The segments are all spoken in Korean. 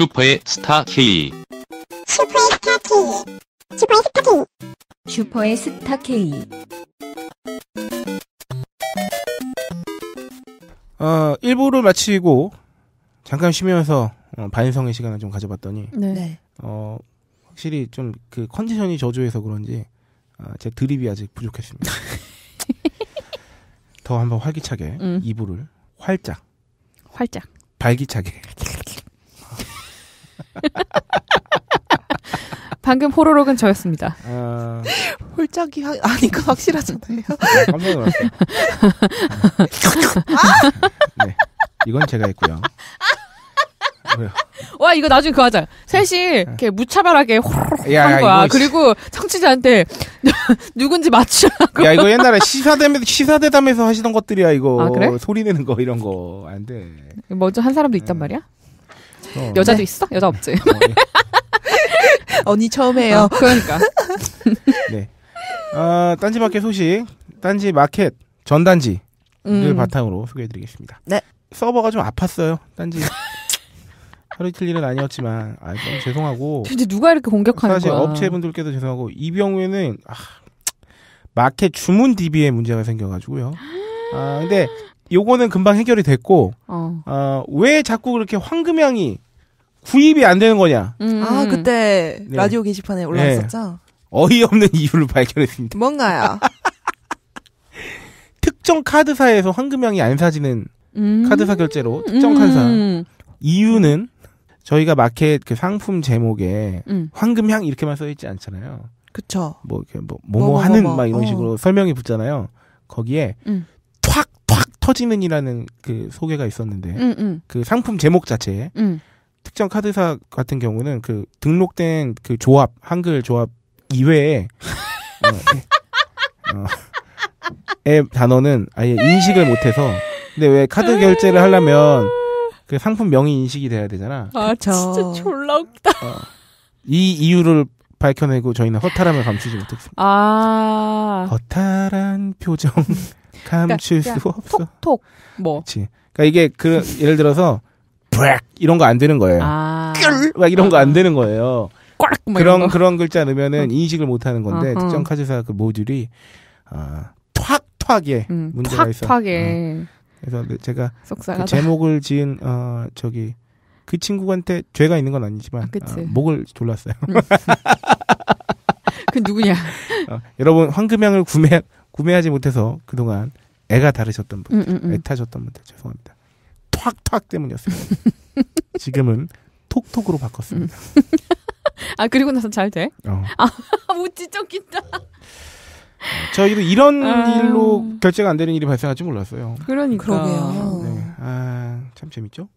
슈퍼의 스타 K 슈퍼의 스타 K 슈퍼의 스타 K 슈퍼의 스타 K 어, 1부를 마치고 잠깐 쉬면서 어, 반성의 시간을 좀 가져봤더니 네. 네. 어, 확실히 좀 그 컨디션이 저조해서 그런지 어, 제 드립이 아직 부족했습니다. 더 한번 활기차게 음. 2부를 활짝 활짝 발기차게 방금 호로록은 저였습니다. 아. 홀짝이 하... 아니까 확실하잖아요. 네, 깜짝 놀랐어. 아! 네, 이건 제가 했고요. 와 이거 나중에 그 하자. 셋이 네. 이렇게 무차별하게 호한 거야. 그리고 청취자한테 누군지 맞추라고. 야 이거 옛날에 시사대담 시사대담에서 하시던 것들이야 이거. 아, 그래? 소리 내는 거 이런 거안 돼. 먼저 뭐 한 사람도 있단 네. 말이야? 어. 네. 여자도 네. 있어? 여자 없지? 어, 네. 언니 처음에요. 어, 아, 그러니까. 네. 아, 딴지 마켓 소식, 딴지 마켓 전단지를 음. 바탕으로 소개해드리겠습니다. 네. 서버가 좀 아팠어요. 딴지 하루 이틀 일은 아니었지만 아, 좀 죄송하고. 근데 누가 이렇게 공격하는 사실 거야? 사실 업체분들께도 죄송하고 이 경우에는 아, 마켓 주문 DB에 문제가 생겨가지고요. 아 근데 요거는 금방 해결이 됐고 어. 어, 왜 자꾸 그렇게 황금향이 구입이 안 되는 거냐? 음. 아 그때 네. 라디오 게시판에 네. 올라왔었죠. 네. 어이없는 이유를 발견했습니다. 뭔가요? 특정 카드사에서 황금향이 안 사지는 음. 카드사 결제로 특정 음. 카드사 이유는 저희가 마켓 그 상품 제목에 음. 황금향 이렇게만 써 있지 않잖아요. 그쵸. 뭐 이렇게 뭐 뭐뭐 하는 막 이런 어. 식으로 어. 설명이 붙잖아요. 거기에 음. 터지는이라는 그 소개가 있었는데 음, 음. 그 상품 제목 자체에 음. 특정 카드사 같은 경우는 그 등록된 그 조합 한글 조합 이외에 어, 예. 어, 앱 단어는 아예 인식을 못해서 근데 왜 카드 결제를 하려면 그 상품 명의 인식이 돼야 되잖아. 아, 아 진짜 졸라 웃다. 어, 이 이유를 밝혀내고 저희는 허탈함을 감추지 못했습니다. 아~ 허탈한 표정. 감출 그러니까 수 없어. 톡톡 뭐. 그치. 그러니까 이게 그 예를 들어서 브랙 이런 거 안 되는 거예요. 끌막 아. 이런 거 안 되는 거예요. 꽉 뭐 그런 그런 글자 넣으면은 인식을 못 하는 건데 어 특정 카드사 그 모듈이 아 탁탁에 음, 문제가 있어. 탁탁에. 어. 그래서 제가 그 제목을 지은 어 저기 그 친구한테 죄가 있는 건 아니지만 아, 어, 목을 졸랐어요. 음. 그 누구냐? 어, 여러분 황금향을 구매 구매하지 못해서 그동안 애가 다르셨던 분들, 음, 음, 음. 애타셨던 분들 죄송합니다. 탁탁 때문이었어요. 지금은 톡톡으로 바꿨습니다. 음. 아 그리고 나서 잘 돼? 어. 아 무지적인다. 어. 저희도 이런 아... 일로 결제가 안 되는 일이 발생할 지 몰랐어요. 그러니까. 그러게요. 네. 아, 참 재밌죠?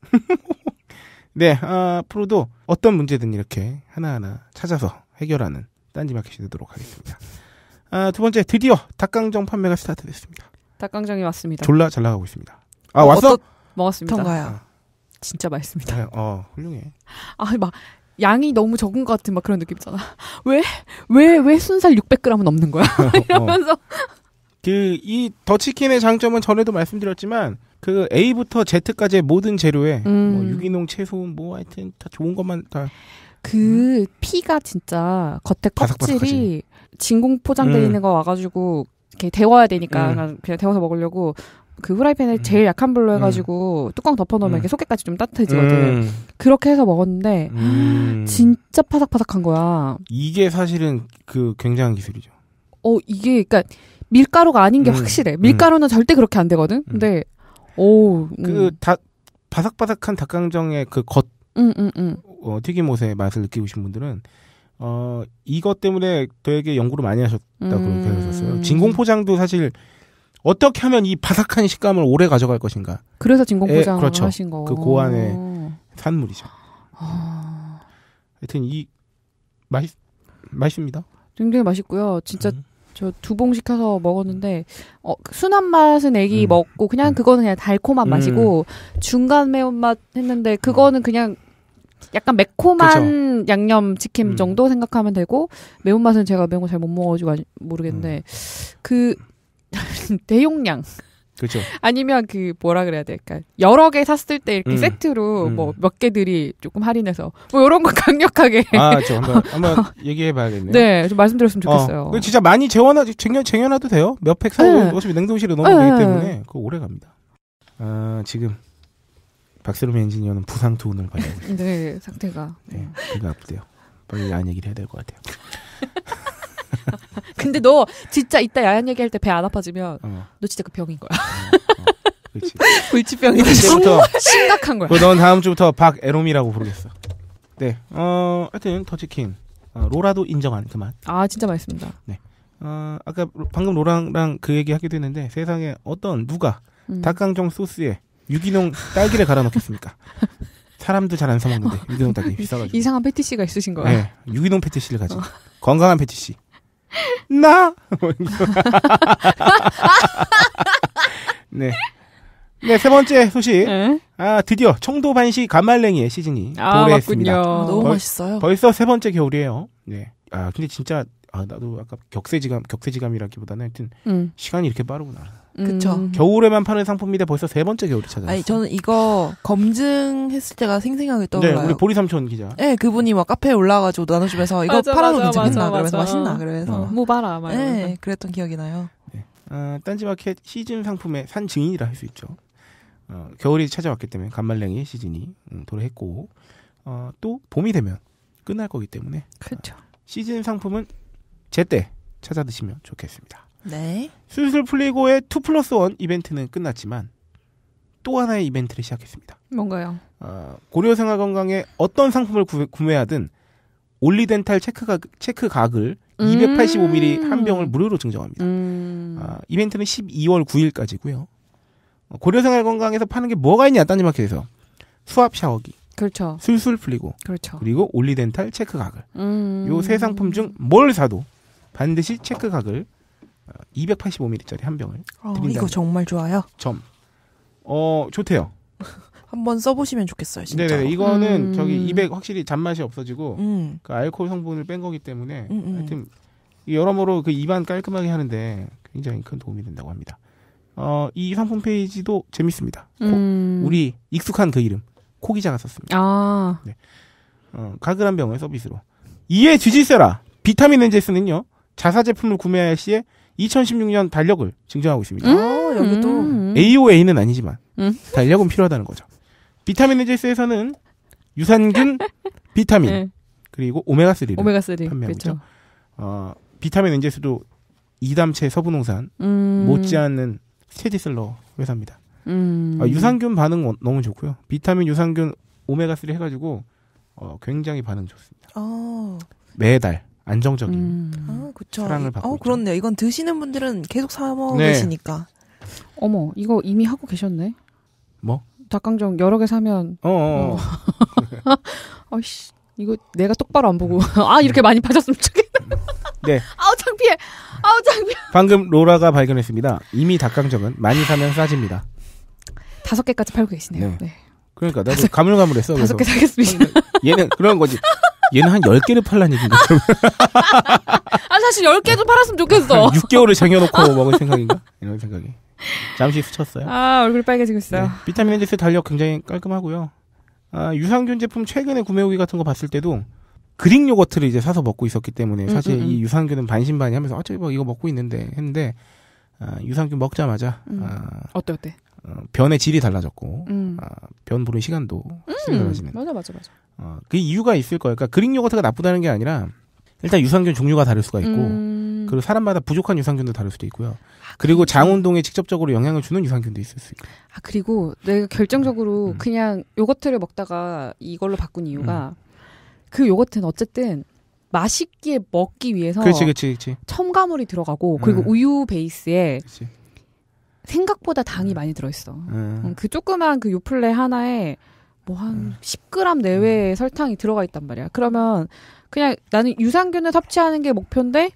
네, 아, 앞으로도 어떤 문제든 이렇게 하나하나 찾아서 해결하는 딴지 마켓이 되도록 하겠습니다. 아, 두 번째 드디어 닭강정 판매가 스타트됐습니다. 닭강정이 왔습니다. 졸라 잘 나가고 있습니다. 아 어, 왔어? 어떠, 먹었습니다. 어떤가요? 아. 진짜 맛있습니다. 아, 어 훌륭해. 아막 양이 너무 적은 것 같은 막 그런 느낌이잖아. 왜왜왜 순살 600g은 없는 거야? 어. 이러면서 그 이 더치킨의 장점은 전에도 말씀드렸지만 그 A부터 Z까지의 모든 재료에 음. 뭐 유기농 채소 뭐 하여튼 다 좋은 것만 다. 그 음. 피가 진짜 겉에 껍질이 바삭바삭하지. 진공 포장돼 음. 있는 거 와가지고 이렇게 데워야 되니까 음. 그냥 데워서 먹으려고 그 후라이팬에 음. 제일 약한 불로 음. 해가지고 뚜껑 덮어놓으면 음. 이게 속에까지 좀 따뜻해지거든. 음. 그렇게 해서 먹었는데 진짜 파삭파삭한 거야. 이게 사실은 그 굉장한 기술이죠. 어 이게 그러니까 밀가루가 아닌 게 확실해. 밀가루는 절대 그렇게 안 되거든. 근데 오그다 바삭바삭한 닭강정의 그 겉, 음, 음, 음. 어, 튀김옷의 맛을 느끼고 계신 분들은 어, 이것 때문에 되게 연구를 많이 하셨다고 음. 그러셨어요. 진공포장도 사실 어떻게 하면 이 바삭한 식감을 오래 가져갈 것인가. 그래서 진공포장을 예, 그렇죠. 하신 거고. 그 고안의 산물이죠. 아. 하여튼 이 맛있 맛있습니다. 굉장히 맛있고요. 진짜 음. 저두 봉 시켜서 먹었는데 어, 그 순한 맛은 애기 음. 먹고 그냥 음. 그거는 그냥 달콤한 음. 맛이고 중간 매운맛 했는데 그거는 그냥 약간 매콤한 그쵸? 양념 치킨 음. 정도 생각하면 되고 매운맛은 제가 매운 거 잘 못 먹어가지고 아직 모르겠는데 음. 그 대용량 그죠. 아니면 그 뭐라 그래야 될까 그러니까 여러 개 샀을 때 이렇게 음. 세트로 음. 뭐몇 개들이 조금 할인해서 뭐 이런 거 강력하게 아, 저 한번 한번 얘기해 봐야겠네요. 네, 좀 말씀드렸으면 어, 좋겠어요. 어. 진짜 많이 재워놔 쟁여 쟁여놔도 돼요. 몇 팩 사고 네. 어차피 냉동실에 넣어도 네. 되기 때문에 그거 오래 갑니다. 아, 지금 박세롬 엔지니어는 부상 투혼을 받고 있어요. 네, 상태가. 네, 배가 아프대요. 빨리 야한 얘기를 해야 될 것 같아요. 근데 너 진짜 이따 야한 얘기할 때 배 안 아파지면 어. 너 진짜 그 병인 거야. 어, 어, 그렇지. 불치병이 정말 심각한 거야. 넌 다음 주부터 박에롬이라고 부르겠어. 네, 어, 하여튼 더치킨 어, 로라도 인정한 그만. 아, 진짜 맛있습니다. 네, 어, 아까 방금 로랑랑 그 얘기 하기도 했는데 세상에 어떤 누가 음. 닭강정 소스에 유기농 딸기를 갈아 넣겠습니까? 사람도 잘 안 사먹는데 어. 유기농 딸기 비싸가지고 이상한 패티시가 있으신 거예요. 네, 유기농 패티시를 가진 어. 건강한 패티시. 나. 뭐 네. 네, 세 번째 소식. 에? 네. 아, 드디어 청도 반시 간말랭이의 시즌이 아, 도래했습니다. 맞군요. 너무 벌, 멋있어요. 벌써 세 번째 겨울이에요. 네. 아, 근데 진짜 아, 나도 아까 격세지감, 격세지감이라기보다는 하여튼 음. 시간이 이렇게 빠르구나. 그쵸. 음. 겨울에만 파는 상품인데 벌써 세 번째 겨울이 찾아왔어요. 아니 저는 이거 검증했을 때가 생생하게 네, 떠올라요. 네, 우리 보리 삼촌 기자. 네, 그분이 막 카페에 올라가지고 나눠주면서 이거 맞아, 팔아도 맞아, 괜찮나 맞아, 그러면서 맛있나 그러서 어. 뭐 봐라 막. 네, 그랬던 기억이 나요. 네. 어, 딴지마켓 시즌 상품의 산 증인이라 할 수 있죠. 어, 겨울이 찾아왔기 때문에 간말랭이 시즌이 음, 도래했고 어, 또 봄이 되면 끝날 거기 때문에 그렇죠. 어, 시즌 상품은 제때 찾아 드시면 좋겠습니다. 네. 슬슬 풀리고의 투 플러스 원 이벤트는 끝났지만 또 하나의 이벤트를 시작했습니다. 뭔가요? 어, 고려생활 건강에 어떤 상품을 구매, 하든 올리덴탈 체크가, 체크각을 음~ 285ml 한 병을 무료로 증정합니다. 음~ 아, 어, 이벤트는 12월 9일까지고요. 고려생활 건강에서 파는 게 뭐가 있냐 딴지마켓에서 수압 샤워기, 그렇죠. 술술 풀리고, 그렇죠. 그리고 올리덴탈 체크각을 음~ 요세 상품 중 뭘 사도 반드시 체크각을 285ml짜리 한 병을. 어, 이거 정말 좋아요. 점. 어 좋대요. 한번 써보시면 좋겠어요. 진짜. 네네 이거는 음... 저기 200 확실히 잔맛이 없어지고 음. 그 알코올 성분을 뺀 거기 때문에 음음. 음. 하여튼 여러모로 그 입안 깔끔하게 하는데 굉장히 큰 도움이 된다고 합니다. 어, 이 상품 페이지도 재밌습니다. 음. 고, 우리 익숙한 그 이름 코기자가 썼습니다. 아. 네. 어, 가글 한 병을 서비스로 이에 주지세라 비타민 엔젤스는요 자사 제품을 구매할 시에 2016년 달력을 증정하고 있습니다. 음~ 어, 여기도 음~ AOA는 아니지만 음. 달력은 필요하다는 거죠. 비타민 에제스에서는 유산균, 비타민 네. 그리고 오메가 3를 오메가 3 판매하고 있죠. 어, 비타민 엔제스도 이담체 서부농산 음. 못지않은 스테디셀러 회사입니다. 음. 아, 유산균 반응 뭐 너무 좋고요. 비타민 유산균 오메가 3 해가지고 어, 굉장히 반응 좋습니다. 오. 어. 매달 안정적인 음. 아, 그쵸. 사랑을 받고 어, 있 그렇네요. 이건 드시는 분들은 계속 사 먹으시니까. 네. 어머, 이거 이미 하고 계셨네. 뭐? 닭강정 여러 개 사면 어어. 어. 어, 어. 어. 아씨, 이거 내가 똑바로 안 보고 아 이렇게 많이 빠졌으면 좋겠네. 음. 네. 아우 창피해. 아우 창피해. 방금 로라가 발견했습니다. 이미 닭강정은 많이 사면 싸집니다. 다섯 개까지 팔고 계시네요. 네. 네. 그러니까 나도 가물가물했어. 다섯 개 사겠습니다. 얘는 그런 거지. 얘는 한 10개를 팔란 얘기인가? 아, 사실 10개도 팔았으면 좋겠어. 6개월을 쟁여놓고 먹을 생각인가? 이런 생각이. 잠시 스쳤어요. 아, 얼굴 빨개지고 있어요. 네. 비타민 엔젤스 달력 굉장히 깔끔하고요. 아, 유산균 제품 최근에 구매 후기 같은 거 봤을 때도 그릭 요거트를 이제 사서 먹고 있었기 때문에 음, 사실 음, 음, 이 유산균은 반신반의 하면서 어차피 뭐 이거 먹고 있는데 했는데 아, 유산균 먹자마자 음. 아, 어때 어때 어, 변의 질이 달라졌고 음. 어, 변 보는 시간도 음. 달라지는. 맞아 맞아 맞아. 어, 그 이유가 있을 거예요. 그러니까 그릭 요거트가 나쁘다는 게 아니라 일단 유산균 종류가 다를 수가 있고 음. 그리고 사람마다 부족한 유산균도 다를 수도 있고요. 아, 그리고 그 장 운동에 직접적으로 영향을 주는 유산균도 있을 수 있고. 아 그리고 내가 결정적으로 음. 음. 그냥 요거트를 먹다가 이걸로 바꾼 이유가 음. 그 요거트는 어쨌든 맛있게 먹기 위해서 그렇지, 그렇지, 그렇지. 첨가물이 들어가고 그리고 음. 우유 베이스에 그치. 생각보다 당이 많이 들어있어. 음. 그 조그만 그 요플레 하나에 뭐한 음. 10g 내외의 음. 설탕이 들어가 있단 말이야. 그러면 그냥 나는 유산균을 섭취하는 게 목표인데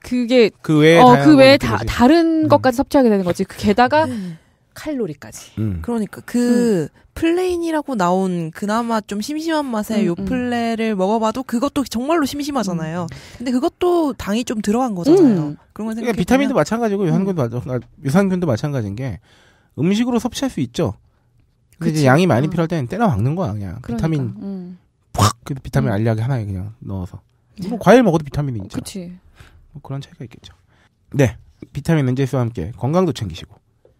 그게 그 외에 어, 그 외에 다, 다른 음. 것까지 섭취하게 되는 거지. 그 게다가 칼로리까지. 음. 그러니까 그 음. 플레인이라고 나온 그나마 좀 심심한 맛의 음, 요플레를 음. 먹어봐도 그것도 정말로 심심하잖아요. 음. 근데 그것도 당이 좀 들어간 거잖아요. 음. 그런 건 그러니까 비타민도 마찬가지고 유산균도 마, 아, 유산균도 마찬가지인 게 음식으로 섭취할 수 있죠. 근데 그치. 이제 양이 많이 필요할 때는 때려 막는 거야 그냥 그러니까, 비타민 팍그 비타민 알약에 하나에 그냥 넣어서 뭐 과일 먹어도 비타민이 있죠. 그치. 뭐 그런 차이가 있겠죠. 네 비타민 엔제스와 함께 건강도 챙기시고.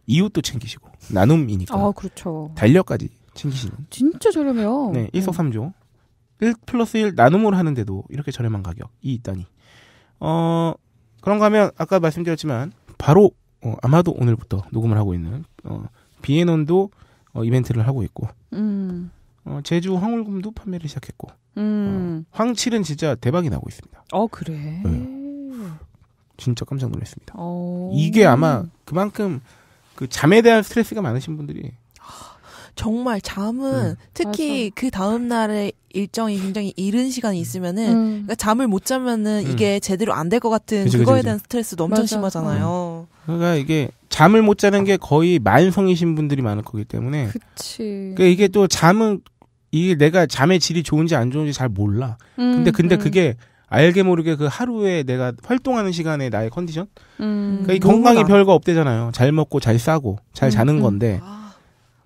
이웃도 챙기시고 나눔이니까. 아, 그렇죠. 반려까지 챙기시는. 진짜 저렴해요. 네, 네. 일석삼조. 네. 1 플러스 1 나눔으로 하는데도 이렇게 저렴한 가격이 있다니. 어, 그런가 하면 아까 말씀드렸지만 바로 어, 아마도 오늘부터 녹음을 하고 있는 어, 비엔원도 어, 이벤트를 하고 있고 음. 어, 제주 황울금도 판매를 시작했고 음. 어, 황칠은 진짜 대박이 나고 있습니다. 어 그래. 네. 진짜 깜짝 놀랐습니다. 오. 어. 이게 아마 그만큼 그 잠에 대한 스트레스가 많으신 분들이 정말 잠은 음. 특히 그 다음 날에 일정이 굉장히 이른 시간이 있으면은 음. 그러니까 잠을 못 자면은 음. 이게 제대로 안 될 것 같은 그치, 그거에 그치, 대한 스트레스도 엄청 맞아. 심하잖아요. 그러니까 이게 잠을 못 자는 게 거의 만성이신 분들이 많을 거기 때문에 그치. 그러니까 이게 또 잠은 이게 내가 잠의 질이 좋은지 안 좋은지 잘 몰라. 근데 근데 음, 그게 음. 알게 모르게 그 하루에 내가 활동하는 시간에 나의 컨디션? 음, 그러니까 건강이 별거 없대잖아요. 잘 먹고 잘 싸고 잘 음, 자는 음. 건데. 아,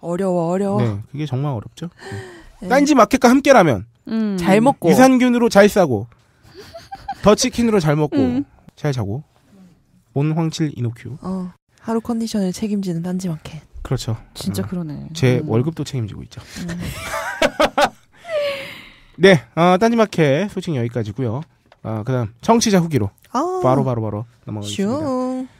어려워, 어려워. 네, 그게 정말 어렵죠. 네. 네. 딴지 마켓과 함께라면 음. 잘 먹고 유산균으로 잘 싸고 더치킨으로 잘 먹고 음. 잘 자고 온황칠 이노큐. 어, 하루 컨디션을 책임지는 딴지 마켓. 그렇죠. 진짜 음. 그러네. 제 음. 월급도 책임지고 있죠. 음. 네, 어, 딴지마켓 소식 여기까지고요. 아, 그다음 청취자 후기로 아~ 바로 바로 바로 넘어가겠습니다.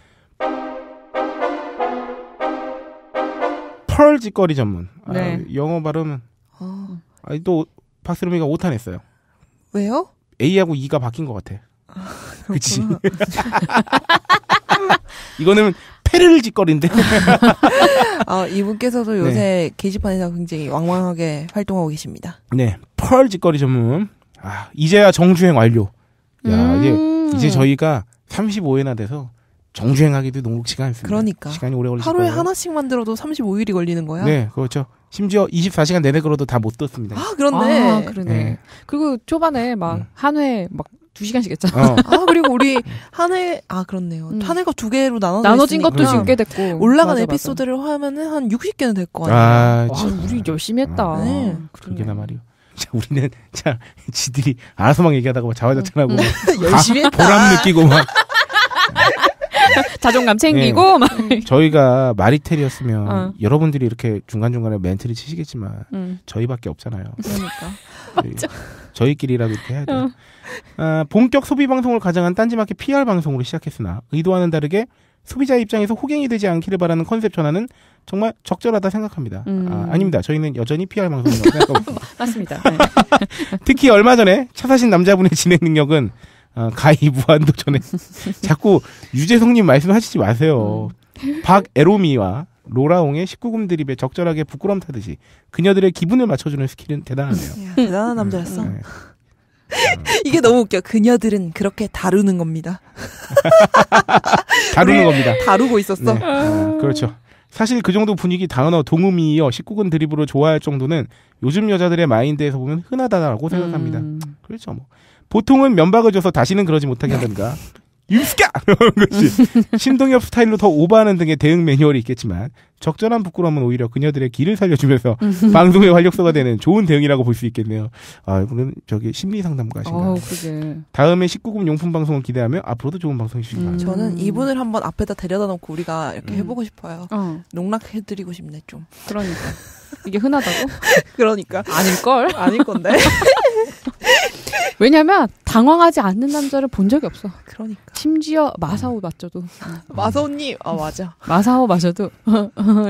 펄 짓거리 전문. 아, 네. 아, 영어 발음은 어. 아니 또 박스름이가 오타냈어요. 왜요? A하고 E가 바뀐 것 같아. 아, 그치. 이거는 패를 짓거린데 아, 이분께서도 네. 요새 네. 게시판에서 굉장히 왕왕하게 활동하고 계십니다. 네. 펄 짓거리 전문. 아, 이제야 정주행 완료. 야, 음~ 이제, 이제 저희가 35회나 돼서 정주행하기도 녹록치가 않습니다. 그러니까. 시간이 오래 걸리죠. 하루에 거예요. 하나씩 만들어도 35일이 걸리는 거야? 네, 그렇죠. 심지어 24시간 내내 걸어도 다 못떴습니다 아, 그렇데 아, 그러네. 네. 그리고 초반에 막, 음. 한회, 막, 두 시간씩 했잖아. 어. 아 그리고 우리 음. 한해 아 그렇네요. 음. 한 해가 두 개로 나눠 나눠진 것도 쉽게 됐고 음. 올라간 맞아, 에피소드를 맞아. 하면은 한 60개는 될거 아니에요. 아, 와, 아, 우리 열심히 했다. 아, 네. 그러게나 말이요. 자 우리는 자 지들이 알아서만 얘기하다가 뭐 자화자찬하고 음. 열심히 했다. 보람 느끼고 막 자존감 챙기고 네. 막 음. 저희가 마리텔이었으면 어. 여러분들이 이렇게 중간중간에 멘트를 치시겠지만 음. 저희밖에 없잖아요. 그러니까. 저희끼리라도 이렇게 해야 돼요. 어. 아, 본격 소비 방송을 가장한 딴지마켓 PR 방송으로 시작했으나 의도와는 다르게 소비자 입장에서 호갱이 되지 않기를 바라는 컨셉 전환은 정말 적절하다 생각합니다. 음. 아, 아닙니다. 저희는 여전히 PR 방송이라고 생각합니다. 맞습니다. 네. 특히 얼마 전에 차 사신 남자분의 진행 능력은 어, 가히 무한도전에 자꾸 유재성님 말씀하시지 마세요. 음. 박에로미와 로라옹의 19금 드립에 적절하게 부끄럼 타듯이 그녀들의 기분을 맞춰주는 스킬은 대단하네요. 야, 대단한 남자였어. 네. 이게 너무 웃겨. 그녀들은 그렇게 다루는 겁니다. 다루는 겁니다. 다루고 있었어. 네. 아, 그렇죠. 사실 그 정도 분위기 단어 동음이어 19금 드립으로 좋아할 정도는 요즘 여자들의 마인드에서 보면 흔하다라고 생각합니다. 음. 그렇죠. 뭐. 보통은 면박을 줘서 다시는 그러지 못하게 한다든가 유스까! 이 것이 신동엽 스타일로 더 오버하는 등의 대응 매뉴얼이 있겠지만 적절한 부끄러움은 오히려 그녀들의 길을 살려주면서 음. 방송의 활력소가 되는 좋은 대응이라고 볼 수 있겠네요. 아, 이분은 저기 심리 상담가신가? 어, 그게. 다음에 19금 용품 방송을 기대하며 앞으로도 좋은 방송이신 것 음. 같아요. 저는 이분을 한번 앞에다 데려다 놓고 우리가 이렇게 음. 해보고 싶어요. 어. 농락해드리고 싶네 좀. 그러니까. 이게 흔하다고? 그러니까. 아닐걸? 아닐 건데. 왜냐면 당황하지 않는 남자를 본 적이 없어. 그러니까. 심지어 음. 마사오 맞죠도. 마사오님, 아 맞아. 마사오 맞아도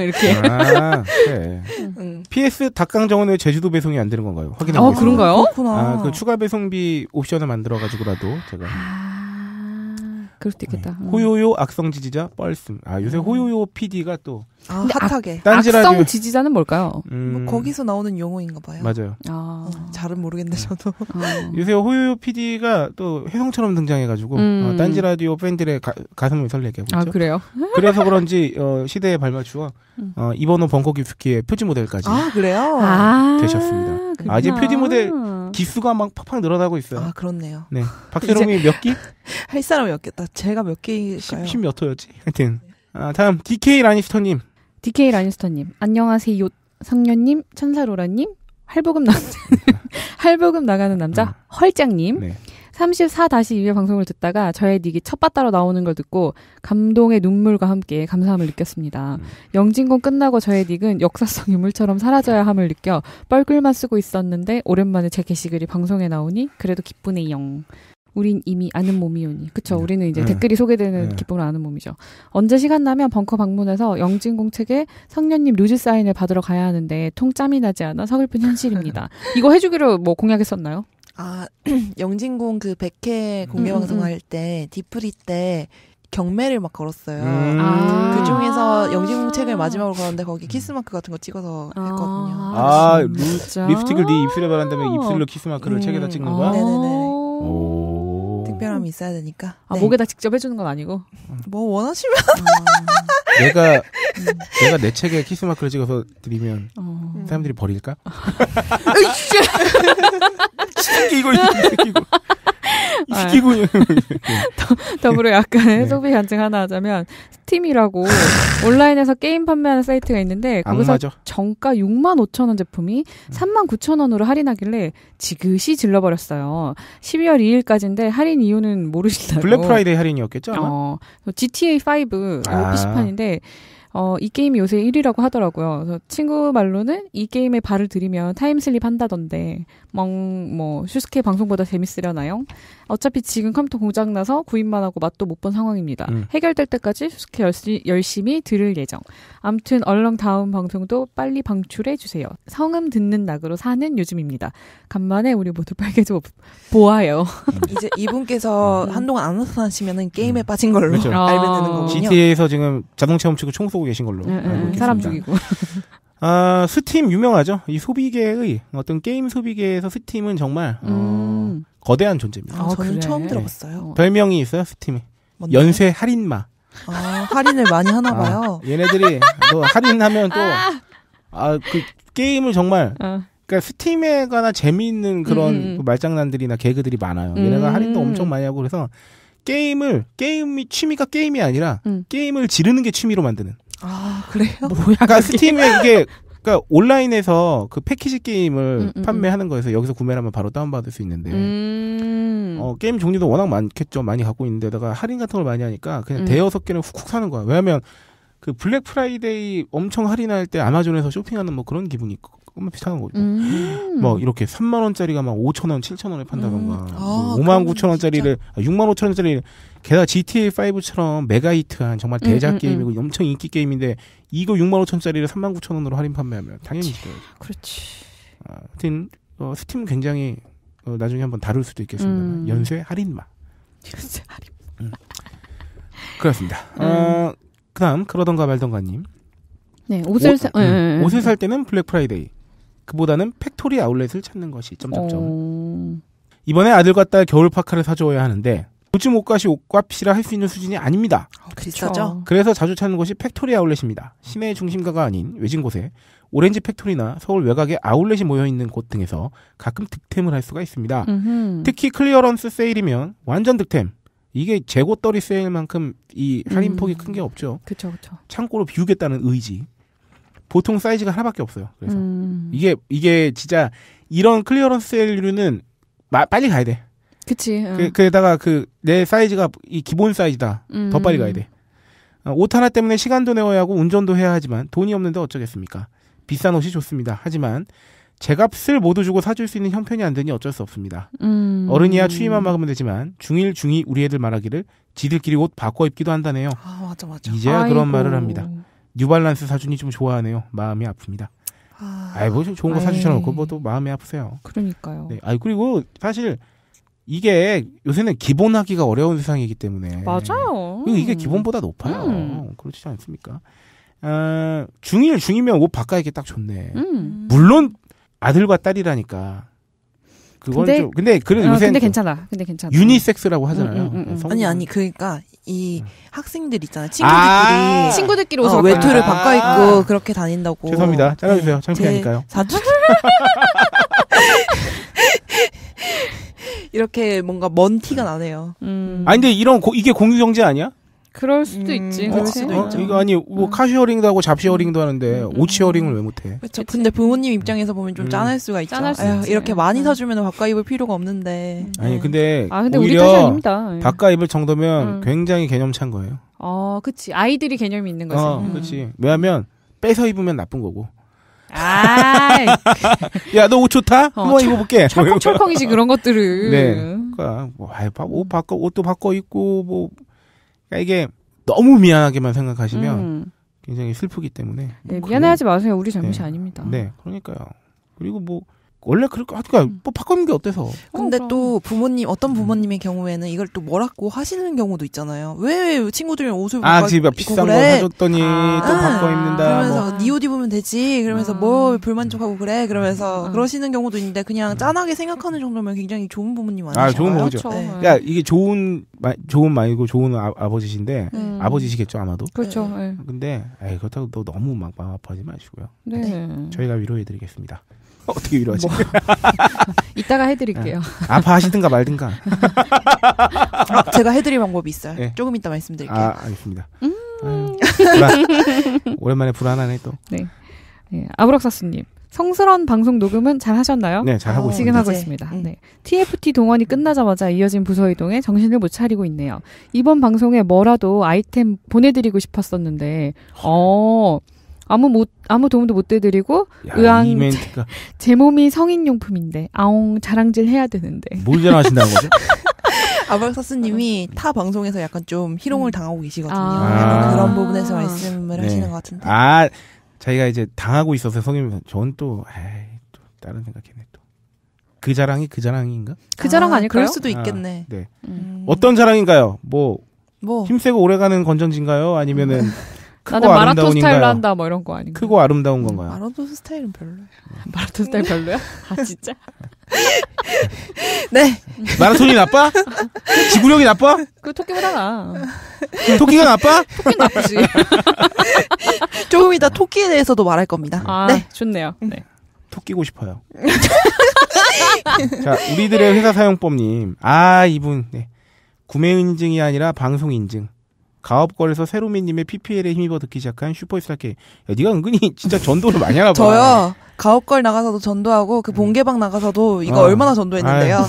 이렇게. 아, 그래. 응. PS 닭강정은 왜 제주도 배송이 안 되는 건가요? 확인해 보세요. 아 그런가요? 그렇구나. 아, 그 추가 배송비 옵션을 만들어 가지고라도 제가. 아, 그럴 수도 네. 있겠다. 네. 호요요 악성 지지자 뻘씀. 아 요새 음. 호요요 PD가 또 아, 음, 핫하게. 딴지라디오. 악성 지지자는 뭘까요? 음... 뭐 거기서 나오는 용어인가 봐요. 맞아요. 아... 잘은 모르겠는데 네. 저도. 아... 요새 호요 PD가 또 혜성처럼 등장해가지고 어, 음... 어, 딴지 라디오 팬들의 가, 슴을 설레게 하고 아, 있죠. 아 그래요? 그래서 그런지 어, 시대에 발맞추어 음. 어, 이번호 벙커 기스키의 표지 모델까지. 아 그래요? 아, 되셨습니다. 그렇구나. 아직 표지 모델 기수가 막 팍팍 늘어나고 있어요. 아 그렇네요. 네, 박세롬이 몇 기? 할 사람이 없겠다. 제가 몇 기일까요? 1몇 호였지? 하여튼. 아, 다음 DK 라니스터님 DK 라니스터님, 안녕하세요. 상녀님, 천사로라님, 할부금 남자, 할부금 나가는 남자, 음. 헐짱님. 네. 34-2회 방송을 듣다가 저의 닉이 첫바따로 나오는 걸 듣고 감동의 눈물과 함께 감사함을 느꼈습니다. 음. 영진공 끝나고 저의 닉은 역사성 유물처럼 사라져야 함을 느껴 뻘글만 쓰고 있었는데 오랜만에 제 게시글이 방송에 나오니 그래도 기쁘네요. 우린 이미 아는 몸이오니. 그쵸. 네. 우리는 이제 네. 댓글이 소개되는 네. 기쁨을 아는 몸이죠. 언제 시간 나면 벙커 방문해서 영진공 책에 성년님 류즈 사인을 받으러 가야 하는데 통짬이 나지 않아 서글픈 현실입니다. 이거 해주기로 뭐 공약했었나요? 아, 영진공 그 백회 공개방송 음, 음. 할때 음. 디프리 때 경매를 막 걸었어요. 음. 아~ 그 중에서 영진공 책을 마지막으로 걸었는데 거기 키스마크 같은 거 찍어서 아~ 했거든요. 아, 루, 립스틱을 네 입술에 바른다면 입술로 키스마크를 네. 책에다 찍는 거야? 네네네. 아. 네, 네. 오. 특별함이 있어야 되니까. 아, 네. 목에다 직접 해주는 건 아니고. 뭐 원하시면. 아. 내가 음. 내가 내 책에 키스 마크를 찍어서 드리면 어. 사람들이 버릴까? 이게 이거 이거. 아. 시키군요. 더불어 약간의 네. 소비 간증 하나 하자면 스팀이라고 온라인에서 게임 판매하는 사이트가 있는데 거기서 악마 정가 6만 5천 원 제품이 3만 음. 9천 원으로 할인하길래 지그시 질러버렸어요. 12월 2일까지인데 할인 이유는 모르시다고 블랙 프라이데이 할인이었겠죠? 어, GTA 5 아. 피 c 판인데 어, 이 게임이 요새 1위라고 하더라고요. 그래서 친구 말로는 이 게임에 발을 들이면 타임슬립 한다던데, 멍, 뭐, 슈스케 방송보다 재밌으려나요? 어차피 지금 컴퓨터 고장 나서 구입만 하고 맛도 못 본 상황입니다. 음. 해결될 때까지 수수께 열시, 열심히 들을 예정. 암튼 얼렁 다음 방송도 빨리 방출해 주세요. 성음 듣는 낙으로 사는 요즘입니다. 간만에 우리 모두 빨개져 보아요. 음, 이제 이분께서 음. 한동안 안 나타나시면은 게임에 음. 빠진 걸로 그렇죠. 알면 되는 아. 거군요. GTA에서 지금 자동차 훔치고 총 쏘고 계신 걸로 음, 알고 예, 있습니다. 사람 죽이고. 아, 스팀 유명하죠. 이 소비계의 어떤 게임 소비계에서 스팀은 정말 어, 음. 어, 거대한 존재입니다. 아, 저는 그래. 처음 들어봤어요. 어. 별명이 있어요 스팀에 뭔데 연쇄 할인마. 아, 할인을 많이 하나 아, 봐요. 아, 얘네들이 아, 너 할인하면 또아그 게임을 정말 어. 그니까 스팀에 관한 재미있는 그런 음. 음. 그 말장난들이나 개그들이 많아요. 음. 얘네가 할인도 엄청 많이 하고 그래서 게임을 게임이 취미가 게임이 아니라 음. 게임을 지르는 게 취미로 만드는. 아 그래요? 뭐야? 그러니까 스팀에 이게 그러니까 온라인에서 그 패키지 게임을 음, 음, 음. 판매하는 거에서 여기서 구매하면 바로 다운받을 수 있는데 음. 어, 게임 종류도 워낙 많겠죠. 많이 갖고 있는데다가 할인 같은 걸 많이 하니까 그냥 대여섯 개는 훅훅 사는 거야. 왜냐하면 그 블랙 프라이데이 엄청 할인할 때 아마존에서 쇼핑하는 뭐 그런 기분이 있고 조금만 비싼 거죠. 음. 막 이렇게 3만 원짜리가 막 5천 원, 7천 원에 판다던가 음. 뭐 아, 5만 9천 원짜리를 아, 6만 5천 원짜리 게다가 GTA 5처럼 메가히트한 정말 음, 대작 음, 음, 게임이고 엄청 인기 게임인데 이거 6만 5천 원짜리를 3만 9천 원으로 할인 판매하면 당연히 있어요. 그렇지. 아, 하여튼 어, 스팀은 굉장히 어, 나중에 한번 다룰 수도 있겠습니다. 음. 연쇄 할인마. 연쇄 할인. 마 그렇습니다. 어, 그다음 그러던가 말던가님. 네, 옷을 사, 네. 옷을 살 때는 블랙 프라이데이. 그보다는 팩토리 아울렛을 찾는 것이 점점점. 어... 이번에 아들과 딸 겨울 파카를 사줘야 하는데 요즘 옷값이 옷과피라할 수 있는 수준이 아닙니다. 어, 비싸죠. 그래서 자주 찾는 곳이 팩토리 아울렛입니다. 시내의 중심가가 아닌 외진 곳에 오렌지 팩토리나 서울 외곽에 아울렛이 모여 있는 곳 등에서 가끔 득템을 할 수가 있습니다. 음흠. 특히 클리어런스 세일이면 완전 득템. 이게 재고떨이 세일만큼 이 할인폭이 음. 큰게 없죠. 그렇죠, 그렇죠. 창고로 비우겠다는 의지. 보통 사이즈가 하나밖에 없어요. 그래서 음. 이게 이게 진짜 이런 클리어런스 세일류는 마, 빨리 가야 돼. 그치. 어. 그, 게다가 그 내 사이즈가 이 기본 사이즈다. 음. 더 빨리 가야 돼. 어, 옷 하나 때문에 시간도 내어야 하고 운전도 해야 하지만 돈이 없는데 어쩌겠습니까? 비싼 옷이 좋습니다. 하지만 제값을 모두 주고 사줄 수 있는 형편이 안 되니 어쩔 수 없습니다. 음. 어른이야 추위만 막으면 되지만 중일 중이 우리 애들 말하기를 지들끼리 옷 바꿔 입기도 한다네요. 아 맞아 맞아. 이제야 아이고. 그런 말을 합니다. 뉴발란스 사준이 좀 좋아하네요. 마음이 아픕니다. 아, 아이 뭐 좋은 거 사주셔 놓고 뭐또 음. 마음이 아프세요. 그러니까요. 네. 아이 그리고 사실 이게 요새는 기본하기가 어려운 세상이기 때문에 맞아요. 이게 기본보다 높아요. 음. 그렇지 않습니까? 어, 중일 중이면 옷 바꿔 입기 딱 좋네. 음. 물론 아들과 딸이라니까. 그건 근데, 좀 근데 그래 어, 요새 근데 괜찮아. 근데 괜찮아. 유니섹스라고 하잖아요. 음, 음, 음 네, 아니 아니 그러니까 이 음. 학생들 있잖아요. 친구들끼리 아~ 친구들끼리 옷을 어, 외투를 아. 바꿔 입고 그렇게 다닌다고. 죄송합니다. 네. 잘라주세요. 창피하니까요. 사주 이렇게 뭔가 먼 티가 나네요. 음. 아 근데 이런 고, 이게 공유 경제 아니야? 그럴 수도 음, 있지. 그럴 어, 수도 어? 있죠. 이거 아니 뭐 어. 카시어링도 하고 잡시어링도 하는데 음. 오치어링을 왜 못해? 그렇죠. 근데 부모님 입장에서 보면 좀 음. 짠할 수가 있죠. 짠할 수 에휴, 이렇게 많이 음. 사주면 바꿔 입을 필요가 없는데. 음. 아니 근데, 아, 근데 오히려 예. 바꿔 입을 정도면 굉장히 개념 찬 거예요. 어, 그치. 아이들이 개념이 있는 거지. 어, 그치. 왜냐면, 빼서 입으면 나쁜 거고. 아, 야, 너 옷 좋다? 어, 한번 입어볼게. 철컹철컹이지, 그런 것들을. 네. 그니까 뭐, 아이, 옷 바꿔, 옷도 바꿔 입고, 뭐, 그러니까 이게 너무 미안하게만 생각하시면 음. 굉장히 슬프기 때문에. 네, 미안해하지 마세요. 우리 잘못이 네. 아닙니다. 네, 그러니까요. 그리고 뭐 원래 그렇게 하니까 그러니까 음. 뭐 바꾸는 게 어때서? 어, 근데 어, 또 부모님 어떤 부모님의 경우에는 이걸 또 뭐라고 하시는 경우도 있잖아요. 왜, 왜친구들이 옷을 아 집에 비싼 그래? 걸 사줬더니 아, 또 바꿔 아, 입는다. 그러면서 뭐. 네옷 입으면 되지. 그러면서 뭐 음. 뭐 불만족하고 그래. 그러면서 음. 음. 그러시는 경우도 있는데 그냥 음. 짠하게 생각하는 정도면 굉장히 좋은 부모님 아니에요? 아 좋은 거죠. 그렇죠. 네. 그러니까 이게 좋은 마, 좋은 말이고 좋은 아, 버지신데 음. 아버지시겠죠 아마도. 그렇죠. 네. 네. 근데 에이, 그렇다고 너 너무 막 마음 아파하지 마시고요. 네. 저희가 위로해드리겠습니다. 어떻게 위로지 뭐. 이따가 해드릴게요. 아, 파하시든가 말든가. 아, 제가 해드릴 방법이 있어요. 네. 조금 이따 말씀드릴게요. 아, 알겠습니다. 음~ 아유, 불안. 오랜만에 불안하네 또. 네. 네. 아브락사스님. 성스러 방송 녹음은 잘 하셨나요? 네, 잘 하고 어, 지금 하고 있습니다. 네. TFT 네. 동원이 끝나자마자 이어진 부서 이동에 정신을 못 차리고 있네요. 이번 방송에 뭐라도 아이템 보내드리고 싶었었는데, 어, 아무 못 아무 도움도 못 드리고 의왕 제, 제, 몸이 성인용품인데 아웅 자랑질 해야 되는데 뭘 자랑하신다는 거죠? 아박사스님이 타 방송에서 약간 좀 희롱을 음. 당하고 계시거든요. 아~ 그런 부분에서 말씀을 네. 하시는 것 같은데. 아 자기가 이제 당하고 있어서 성인 저는 또 에이 또 다른 생각했네 또. 그 자랑이 그 자랑인가? 그 자랑 아, 닐까요 그럴 수도 아, 있겠네. 아, 네. 음. 어떤 자랑인가요? 뭐, 뭐 힘세고 오래가는 건전지인가요? 아니면은 음. 크고 나는 마라톤 스타일로 한다 뭐 이런 거 아닌가? 크고 아름다운 건가요? 마라톤 스타일은 별로야. 마라톤 스타일 별로야? 아 진짜? 네. 마라톤이 나빠? 지구력이 나빠? 그 토끼보다 나. 토끼가 나빠? 토끼 나쁘지. 조금 이따 토끼에 대해서도 말할 겁니다. 아, 네. 좋네요. 네. 토끼고 싶어요. 자, 우리들의 회사 사용법님. 아, 이분. 네. 구매 인증이 아니라 방송 인증. 가업거래소 세로미님의 PPL에 힘입어 듣기 시작한 슈퍼스타 K. 야, 네가 은근히 진짜 전도를 많이 하나 봐. 저요. 가업걸 나가서도 전도하고 그 본개방 음. 나가서도 이거 어. 얼마나 전도했는데요.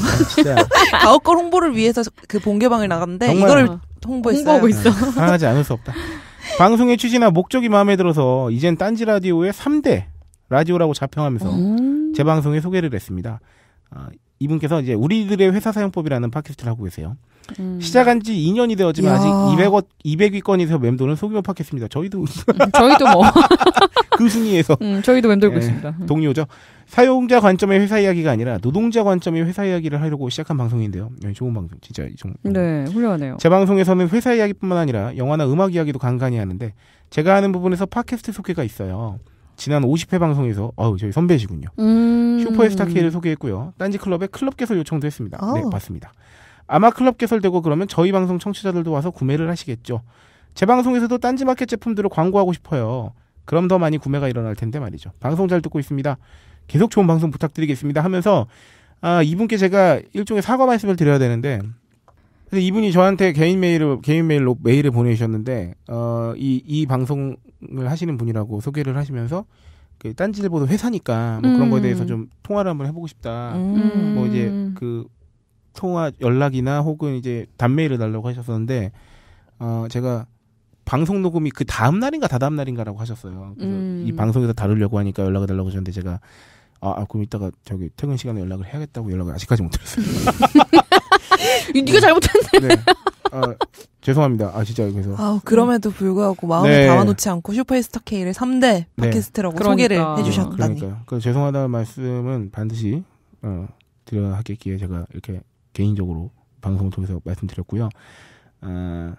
가업걸 홍보를 위해서 그 본개방을 나갔는데 이거를 어. 홍보했어요. 홍보하고 어. 있어. 강하지 않을 수 없다. 방송의 취지나 목적이 마음에 들어서 이젠 딴지 라디오의 3대 라디오라고 자평하면서 음. 재 방송에 소개를 했습니다. 어, 이분께서 이제 우리들의 회사 사용법이라는 팟캐스트를 하고 계세요. 음. 시작한 지 2년이 되었지만 야. 아직 200억 200위권에서 맴도는 소규모 파캐스입니다 저희도 저희도 뭐 그 순위에서 음, 저희도 맴돌고 네, 있습니다. 음. 동료죠. 사용자 관점의 회사 이야기가 아니라 노동자 관점의 회사 이야기를 하려고 시작한 방송인데요. 예, 좋은 방송 진짜 좀 네, 훌륭하네요. 제 방송에서는 회사 이야기뿐만 아니라 영화나 음악 이야기도 간간히 하는데 제가 하는 부분에서 팟캐스트 소개가 있어요. 지난 50회 방송에서 어우 저희 선배시군요. 음... 슈퍼에스타 K를 소개했고요. 딴지 클럽에 클럽 개설 요청도 했습니다. 오. 네, 봤습니다 어. 아마 클럽 개설되고 그러면 저희 방송 청취자들도 와서 구매를 하시겠죠. 제 방송에서도 딴지마켓 제품들을 광고하고 싶어요. 그럼 더 많이 구매가 일어날 텐데 말이죠. 방송 잘 듣고 있습니다. 계속 좋은 방송 부탁드리겠습니다 하면서 아, 이분께 제가 일종의 사과 말씀을 드려야 되는데 그래 이분이 저한테 개인 메일을 개인 메일로 메일을 보내주셨는데 어이이 이 방송을 하시는 분이라고 소개를 하시면서 그 딴지일보도 회사니까 뭐 그런 거에 음. 대해서 좀 통화를 한번 해보고 싶다. 음. 뭐 이제 그 통화 연락이나 혹은 이제 단메일을 달라고 하셨었는데 어 제가 방송 녹음이 그 다음 날인가 다다음 날인가라고 하셨어요. 그래서 음. 이 방송에서 다루려고 하니까 연락을 달라고 하셨는데 제가 아, 아 그럼 이따가 저기 퇴근 시간에 연락을 해야겠다고 연락을 아직까지 못 드렸어요. 네가 잘못했네. 네. 아, 죄송합니다. 아 진짜 그래서. 아 그럼에도 불구하고 마음을 네. 담아놓지 않고 슈퍼에스타 K를 3대 팟캐스트라고 네. 소개를 그러니까. 해주셨다니. 그러니까 그 죄송하다는 말씀은 반드시 어, 드려야 하겠기에 제가 이렇게 개인적으로 방송을 통해서 말씀드렸고요. 어,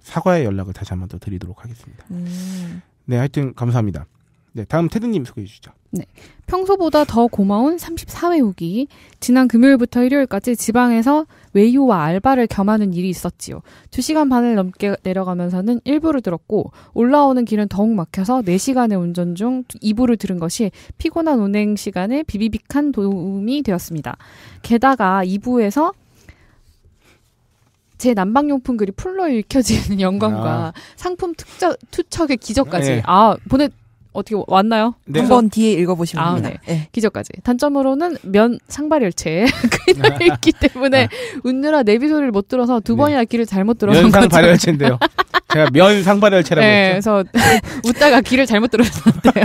사과의 연락을 다시 한 번 더 드리도록 하겠습니다. 음. 네, 하여튼 감사합니다. 네, 다음 테드님 소개해 주시죠. 네. 평소보다 더 고마운 34회 후기. 지난 금요일부터 일요일까지 지방에서 외유와 알바를 겸하는 일이 있었지요. 2시간 반을 넘게 내려가면서는 1부를 들었고, 올라오는 길은 더욱 막혀서 4시간의 운전 중 2부를 들은 것이 피곤한 운행 시간에 비비빅한 도움이 되었습니다. 게다가 2부에서 제 난방용품 글이 풀로 읽혀지는 영광과 아. 상품 특적 투척의 기적까지. 네. 아, 보내, 어떻게 왔나요? 네. 한번 뒤에 읽어보시면 아, 됩니다. 네. 네. 기적까지. 단점으로는 면 상발열체가 있기 때문에 아. 웃느라 내비 소리를 못 들어서 두 네. 번이나 길을 잘못 들어서 면 상발열체인데요. 제가 면 상발열체라고 네, 했죠. 그래서 웃다가 길을 잘못 들었는데요.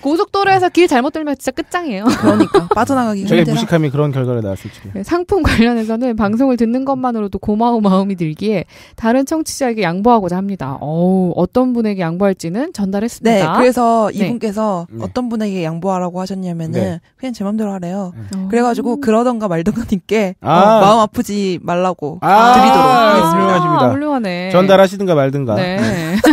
고속도로에서 길 잘못 들면 진짜 끝장이에요. 그러니까 빠져나가기 힘들어. 저희 무식함이 그런 결과를 낳았을지 네, 상품 관련해서는 방송을 듣는 것만으로도 고마운 마음이 들기에 다른 청취자에게 양보하고자 합니다. 어우, 어떤 분에게 양보할지는 전달했습니다. 네, 그래서 네. 이분께서 네. 어떤 분에게 양보하라고 하셨냐면은 네. 그냥 제 맘대로 하래요. 네. 어. 그래가지고 그러던가 말던가님께 아. 어, 마음 아프지 말라고 아. 드리도록 하겠습니다. 아, 훌륭하십니다. 훌륭하네. 전달하시든가 말든가. 네.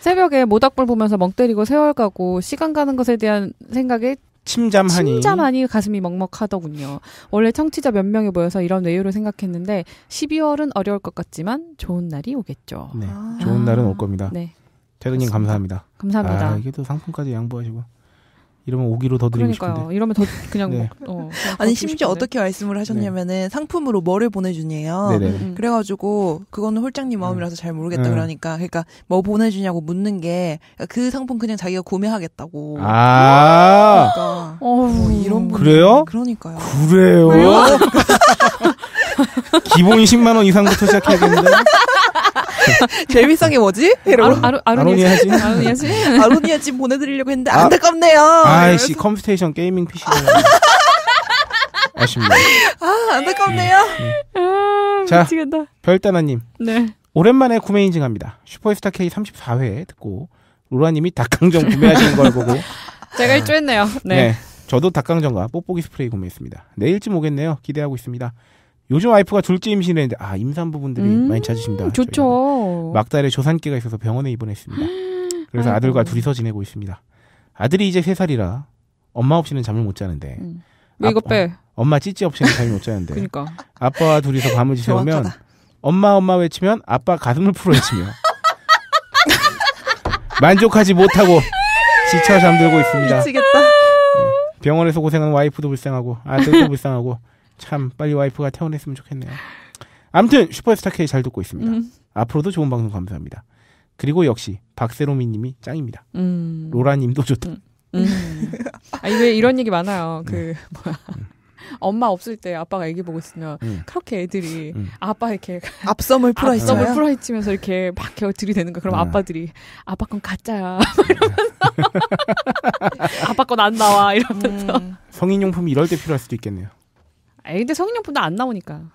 새벽에 모닥불 보면서 멍 때리고 세월 가고 시간 가는 것에 대한 생각에 침잠하니. 침잠하니 가슴이 먹먹하더군요. 원래 청취자 몇 명이 모여서 이런 외유를 생각했는데 12월은 어려울 것 같지만 좋은 날이 오겠죠. 네, 아. 좋은 날은 올 겁니다. 네. 테드님 감사합니다. 감사합니다. 아, 이게 또 상품까지 양보하시고. 이러면 오기로 더 드리고 그러니까요. 싶은데. 이러면 더 그냥 네. 뭐, 어, 아니 심지어 싶은데. 어떻게 말씀을 하셨냐면은 네. 상품으로 뭐를 보내주냐요. 네, 네. 음, 음. 그래가지고 그거는 홀장님 음. 마음이라서 잘 모르겠다 음. 그러니까 그러니까 뭐 보내주냐고 묻는 게그 그러니까 상품 그냥 자기가 구매하겠다고. 아. 그러니까 어우, 뭐 이런 분 그래요? 그러니까요. 그래요? 기본이 10만 원 이상부터 시작해야겠는데. 재미상이 뭐지? 이러고. 아아 아로니아진? 아로니아진? 아로니아진 보내드리려고 했는데 아, 안타깝네요. 아이씨, 컴퓨테이션 게이밍 p c 아쉽네요. 아, 안타깝네요. 네, 네. 아, 자, 미치겠다. 별따나님. 네. 오랜만에 구매 인증합니다. 슈퍼스타 K 34회 듣고 로라님이 닭강정 구매하시는 걸 보고 제가 일조했네요. 네. 네. 저도 닭강정과 뽁뽁이 스프레이 구매했습니다. 내일쯤 오겠네요. 기대하고 있습니다. 요즘 와이프가 둘째 임신했는데 아 임산부분들이 음, 많이 찾으십니다. 좋죠. 막달에 조산기가 있어서 병원에 입원했습니다. 그래서 아이고. 아들과 둘이서 지내고 있습니다. 아들이 이제 세 살이라 엄마 없이는 잠을 못 자는데 음. 아, 이거 빼. 엄마 찌찌 없이는 잠을 못 자는데. 그러니까. 아빠와 둘이서 밤을 지새우면 엄마 엄마 외치면 아빠 가슴을 풀어 외치며 만족하지 못하고 지쳐 잠들고 있습니다. 미치겠다. 예, 병원에서 고생한 와이프도 불쌍하고 아들도 불쌍하고 참 빨리 와이프가 퇴원했으면 좋겠네요. 아무튼 슈퍼스타 K 잘 듣고 있습니다. 음. 앞으로도 좋은 방송 감사합니다. 그리고 역시 박세로미님이 짱입니다. 음. 로라님도 좋다. 음. 음. 아니 왜 이런 얘기 많아요. 그 네. 뭐야. 엄마 없을 때 아빠가 애기 보고 있으면 음. 그렇게 애들이 음. 아빠 이렇게 앞섬을 풀어 앞섬 헤치면서 이렇게 막 겨우 들이대는 거 그럼 네. 아빠들이 아빠 건 가짜야 이러면서 아빠 건 안 나와 이러면서 성인용품이 이럴 때 필요할 수도 있겠네요. 아이 근데 성인용품도 안 나오니까.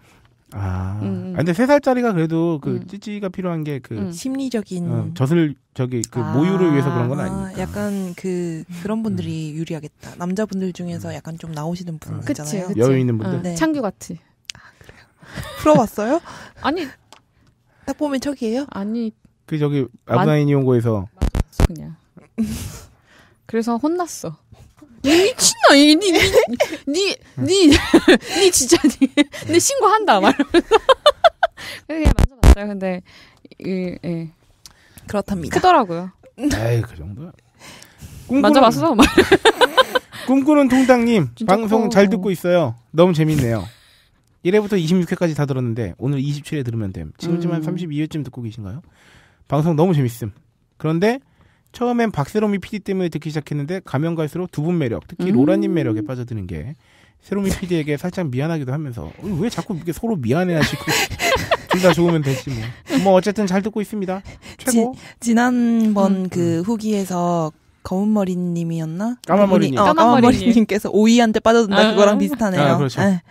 아. 음, 음. 아 근데 세 살짜리가 그래도 그 음. 찌찌가 필요한 게그 음. 심리적인 어, 젖을 저기 그 아. 모유를 위해서 그런 건 아니니까. 약간 그 그런 분들이 음. 유리하겠다. 남자분들 중에서 음. 약간 좀 나오시는 분 어. 있잖아요. 그치, 그치. 여유 있는 분들. 어. 네. 창규 같이. 아 그래요. 풀어봤어요? 아니 딱 보면 저기예요? 아니. 그 저기 아브나인 이용고에서 그냥. 그래서 혼났어. 미친나 이니니니니 진짜 니내 신고한다 말하면서 그냥 만져봤어요. 근데 이, 예. 그렇답니다. 크더라고요. 에이 그 정도야. 꿈꾸는, 만져봤어? 꿈꾸는 통당님 방송 잘 듣고 있어요. 너무 재밌네요. 1회부터 26회까지 다 들었는데 오늘 27회 들으면 됨. 지금쯤 음. 32회쯤 듣고 계신가요? 방송 너무 재밌음. 그런데 처음엔 박세롬이 PD 때문에 듣기 시작했는데 가면 갈수록 두 분 매력, 특히 음. 로라님 매력에 빠져드는 게 세롬이 PD에게 살짝 미안하기도 하면서 어, 왜 자꾸 이게 서로 미안해하시고 둘 다 좋으면 되지 뭐. 뭐 어쨌든 잘 듣고 있습니다. 최고. 지, 난번그 음, 그 음. 후기에서 검은머리님이었나? 까만머리님. 까만머리, 어, 까만머리님께서 오이한테 빠져든다 아, 그거랑 아. 비슷하네요. 아, 그렇죠. 예.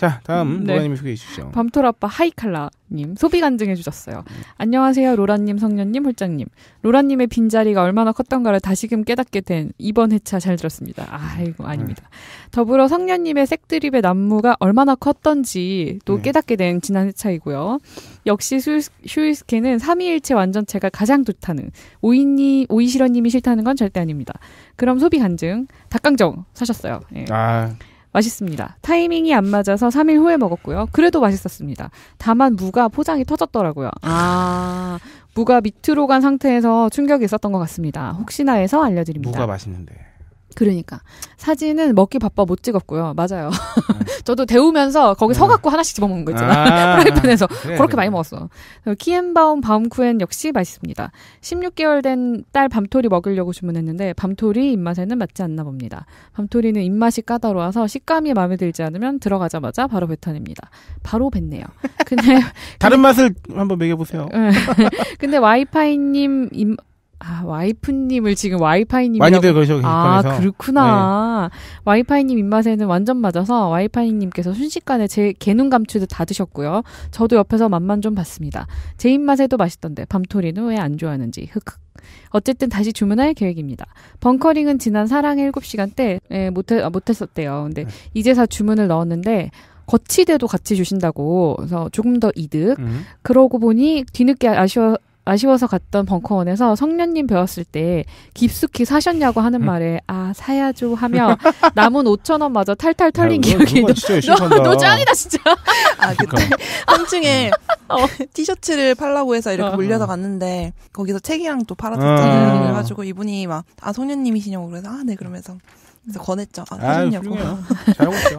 자, 다음 음, 네. 로라님 소개해 주시죠. 밤톨아빠 하이칼라님 소비 간증해 주셨어요. 음. 안녕하세요, 로라님, 성년님, 홀장님. 로라님의 빈자리가 얼마나 컸던가를 다시금 깨닫게 된 이번 회차 잘 들었습니다. 아이고, 아닙니다. 음. 더불어 성년님의 색드립의 난무가 얼마나 컸던지 도 네. 깨닫게 된 지난 회차이고요. 역시 슈이스케는 3위일체 완전체가 가장 좋다는 오이니, 오이시러님이 싫다는 건 절대 아닙니다. 그럼 소비 간증, 닭강정 사셨어요. 예. 아. 맛있습니다. 타이밍이 안 맞아서 3일 후에 먹었고요. 그래도 맛있었습니다. 다만 무가 포장이 터졌더라고요. 아, 무가 밑으로 간 상태에서 충격이 있었던 것 같습니다. 혹시나 해서 알려드립니다. 무가 맛있는데. 그러니까 사진은 먹기 바빠 못 찍었고요. 맞아요. 음. 저도 데우면서 거기 서갖고 음. 하나씩 집어먹는 거 있잖아. 아~ 프라이팬에서 그 그렇게 그 많이 먹었어. 키엔바움 바움쿠엔 역시 맛있습니다. 16개월 된 딸 밤토리 먹으려고 주문했는데 밤토리 입맛에는 맞지 않나 봅니다. 밤토리는 입맛이 까다로워서 식감이 마음에 들지 않으면 들어가자마자 바로 뱉어냅니다. 바로 뱉네요. 근데 다른 근데, 맛을 한번 먹여보세요. 네. 근데 와이파이님 입, 아, 와이프님을 지금 와이파이님 많이들 그러셔 아 그렇구나 네. 와이파이님 입맛에는 완전 맞아서 와이파이님께서 순식간에 제 개눈 감추듯 다 드셨고요 저도 옆에서 맛만 좀 봤습니다 제 입맛에도 맛있던데 밤토리는 왜 안 좋아하는지 흑흑 어쨌든 다시 주문할 계획입니다 벙커링은 지난 사랑의 7시간 때 예, 못해, 아, 못했었대요 근데 네. 이제서 주문을 넣었는데 거치대도 같이 주신다고 그래서 조금 더 이득. 음. 그러고 보니 뒤늦게 아쉬워 아쉬워서 갔던 벙커원에서 성년님 배웠을 때 깊숙이 사셨냐고 하는 음. 말에 아 사야죠 하며 남은 5천 원마저 탈탈 털린 야, 기억이 너, 너, 너 짱이다 진짜 아 그때 한중에 그러니까. 음. 어. 티셔츠를 팔라고 해서 이렇게 어. 몰려서 어. 갔는데 거기서 책이랑 또 팔았었잖아요 어. 아. 그래가지고 이분이 막 아 성년님이시냐고 그래서 아 네 그러면서 그래서 권했죠. 아, 하셨냐고. 잘하고 있죠.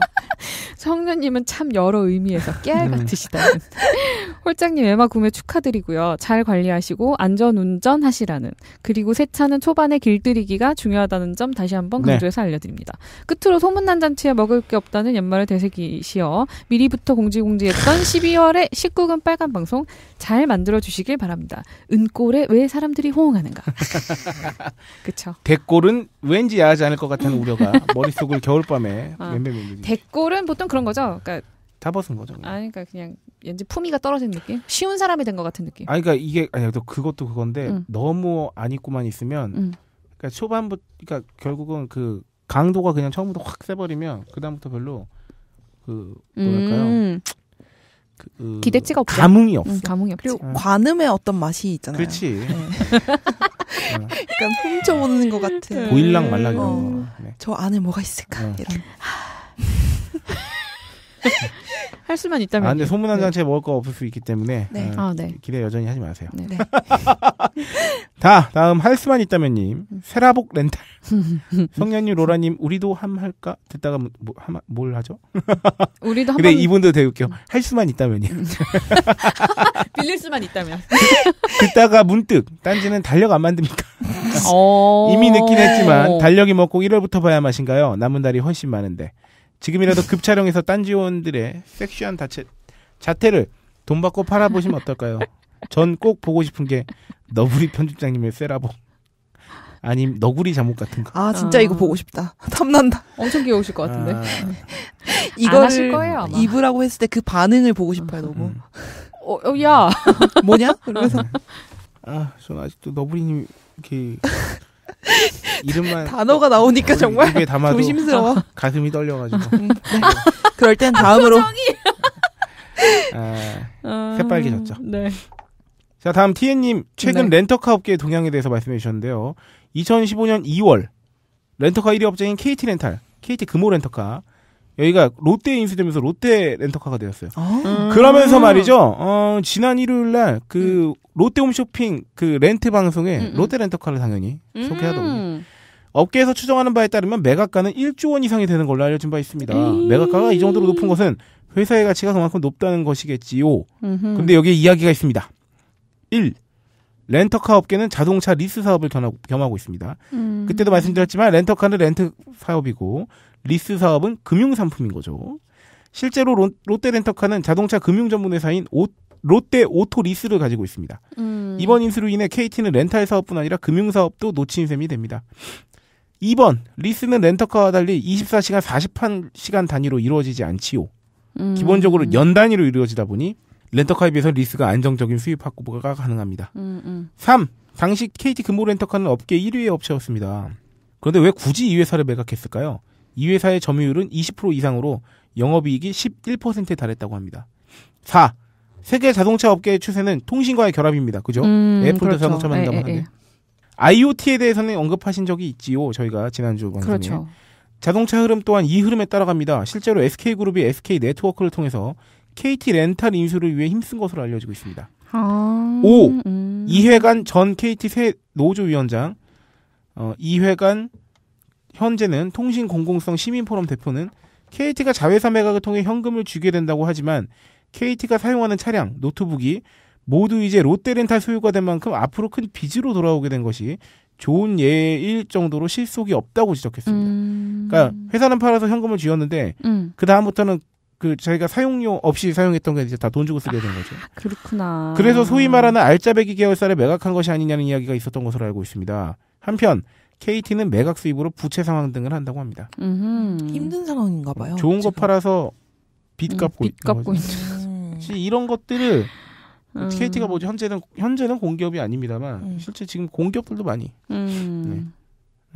성녀님은 참 여러 의미에서 깨알 음. 같으시다 홀장님 외마 구매 축하드리고요. 잘 관리하시고 안전 운전하시라는. 그리고 세차는 초반에 길들이기가 중요하다는 점 다시 한번 네. 강조해서 네. 알려드립니다. 끝으로 소문난 잔치에 먹을 게 없다는 연말을 되새기시어 미리부터 공지공지했던 12월의 19금 빨간 방송 잘 만들어 주시길 바랍니다. 은골에 왜 사람들이 호응하는가? 그쵸. 대골은 왠지 야하지 않을 것 같은 우려. 소녀가 머릿속을 겨울밤에 아, 맴맴맴. 대꼴은 보통 그런 거죠. 그러니까 다 벗은 거죠. 그냥. 아, 그러니까 그냥 왠지 품위가 떨어진 느낌. 쉬운 사람이 된 것 같은 느낌. 아, 그러니까 이게 아니 또 그것도 그건데 음. 너무 안 입고만 있으면, 음. 그러니까 초반부터, 그러니까 결국은 그 강도가 그냥 처음부터 확 세버리면 그 다음부터 별로 그 뭐랄까요? 음. 그, 그, 기대치가 없죠. 감흥이 없어. 응, 감흥이 없지. 그리고 관음의 어떤 맛이 있잖아요. 그렇지. 네. 네. 약간 훔쳐오는 것 같은. 네. 보일랑 말랑 이런 어, 거. 네. 저 안에 뭐가 있을까? 어. 이런. 할 수만 있다면. 아, 근데 예. 소문 한 장채 네. 먹을 거 없을 수 있기 때문에 네. 아, 아, 네. 기대 여전히 하지 마세요. 네. 다 다음 할 수만 있다면님 세라복 렌탈 성년님 로라님 우리도 함 할까 듣다가 뭐, 뭐, 뭘 하죠? 우리도 함 근데 번... 이분도 되게 웃겨 할 수만 있다면님 빌릴 수만 있다면 듣다가 문득 딴지는 달력 안 만듭니까? 어. 이미 늦긴 했지만 어. 달력이 먹고 1월부터 봐야 맛인가요? 남은 달이 훨씬 많은데. 지금이라도 급촬영해서 딴지원들의 섹시한 자체, 자태를 돈 받고 팔아보시면 어떨까요? 전 꼭 보고 싶은 게 너구리 편집장님의 세라복 아님 너구리 잠옷 같은 거. 아 진짜 어. 이거 아. 보고 싶다. 탐난다. 엄청 귀여우실 것 같은데. 아. 이거를 거예요, 입으라고 했을 때 그 반응을 보고 싶어요 너무. 음. 어, 어, 야 뭐냐? 그래서 음. 아전 아직도 너구리님 이렇게 이름만 단어가 나오니까 정말 입에 담아도 조심스러워. 가슴이 떨려가지고. 음, 네. 그럴 땐 아, 다음으로. 아, 어, 새빨개졌죠. 네. 자 다음 티엔님 최근 네. 렌터카 업계의 동향에 대해서 말씀해 주셨는데요. 2015년 2월 렌터카 1위 업체인 KT 렌탈, KT 금호 렌터카 여기가 롯데 인수되면서 롯데 렌터카가 되었어요. 아~ 그러면서 음. 말이죠. 어, 지난 일요일 날그 음. 롯데홈쇼핑 그 렌트 방송에 음음. 롯데 렌터카를 당연히 음. 소개하더군요. 업계에서 추정하는 바에 따르면 매각가는 1조 원 이상이 되는 걸로 알려진 바 있습니다. 에이. 음. 매각가가 이 정도로 높은 것은 회사의 가치가 그만큼 높다는 것이겠지요. 음흠. 근데 여기에 이야기가 있습니다. 1. 렌터카 업계는 자동차 리스 사업을 겸하고, 있습니다. 음. 그때도 말씀드렸지만 렌터카는 렌트 사업이고 리스 사업은 금융 상품인 거죠. 실제로 롯데 렌터카는 자동차 금융 전문 회사인 롯데 오토리스를 가지고 있습니다. 음. 이번 인수로 인해 KT는 렌탈 사업뿐 아니라 금융 사업도 놓친 셈이 됩니다. 2번 리스는 렌터카와 달리 24시간 48시간 단위로 이루어지지 않지요. 음. 기본적으로 연 단위로 이루어지다 보니 렌터카에 비해서 리스가 안정적인 수입 확보가 가능합니다. 음, 음. 3. 당시 KT 금호 렌터카는 업계 1위의 업체였습니다. 그런데 왜 굳이 이 회사를 매각했을까요? 이 회사의 점유율은 20% 이상으로 영업이익이 11%에 달했다고 합니다. 4. 세계 자동차 업계의 추세는 통신과의 결합입니다. 그죠? 음, 애플도 그렇죠. 자동차 만든다고 예, 예, 하는데. 예. IoT에 대해서는 언급하신 적이 있지요. 저희가 지난주 방송에. 그렇죠. 자동차 흐름 또한 이 흐름에 따라갑니다. 실제로 SK그룹이 SK 네트워크를 통해서 KT 렌탈 인수를 위해 힘쓴 것으로 알려지고 있습니다. 아, 5. 음. 이회관 전 KT 새 노조위원장, 어, 이회관 현재는 통신공공성 시민포럼 대표는 KT가 자회사 매각을 통해 현금을 주게 된다고 하지만 KT가 사용하는 차량, 노트북이 모두 이제 롯데렌탈 소유가 된 만큼 앞으로 큰 빚으로 돌아오게 된 것이 좋은 예일 정도로 실속이 없다고 지적했습니다. 음... 그러니까 회사는 팔아서 현금을 쥐었는데 음. 그 다음부터는 그 저희가 사용료 없이 사용했던 게 이제 다 돈 주고 쓰게 된 거죠. 아, 그렇구나. 그래서 소위 말하는 알짜배기 계열사를 매각한 것이 아니냐는 이야기가 있었던 것으로 알고 있습니다. 한편 KT는 매각 수입으로 부채 상황 등을 한다고 합니다. 음흠. 힘든 상황인가 봐요. 좋은 지금. 거 팔아서 빚 음, 갚고, 음, 빚 갚고 있는. 사실 이런 것들을 음. KT가 뭐지 현재는 현재는 공기업이 아닙니다만 음. 실제 지금 공기업들도 많이. 음. 네.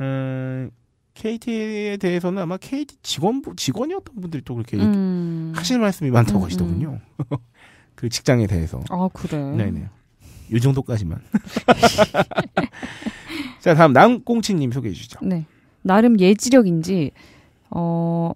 음, 어, KT에 대해서는 아마 KT 직원 직원이었던 분들이 또 그렇게 음. 하실 말씀이 많다고 음, 음. 하시더군요. 그 직장에 대해서. 아 그래. 네네. 요 정도까지만. 자 다음 남꽁치님 소개해 주죠 네. 나름 예지력인지 어요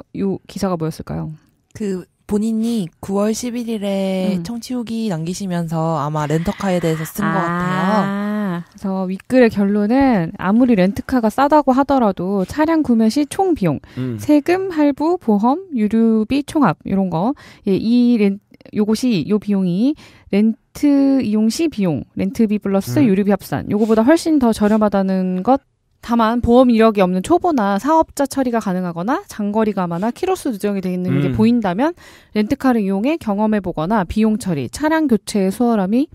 기사가 뭐였을까요? 그 본인이 9월 11일에 음. 청취 후기 남기시면서 아마 렌터카에 대해서 쓴것 아~ 같아요. 그래서 윗글의 결론은 아무리 렌트카가 싸다고 하더라도 차량 구매 시 총 비용, 음. 세금, 할부, 보험, 유류비 총합 이런 거, 예, 이 렌, 요것이 요 비용이 렌트 이용 시 비용, 렌트비 플러스 음. 유류비 합산, 요거보다 훨씬 더 저렴하다는 것 다만 보험 이력이 없는 초보나 사업자 처리가 가능하거나 장거리가마나 키로수 누적이 되어 있는 음. 게 보인다면 렌트카를 이용해 경험해 보거나 비용 처리, 차량 교체의 수월함이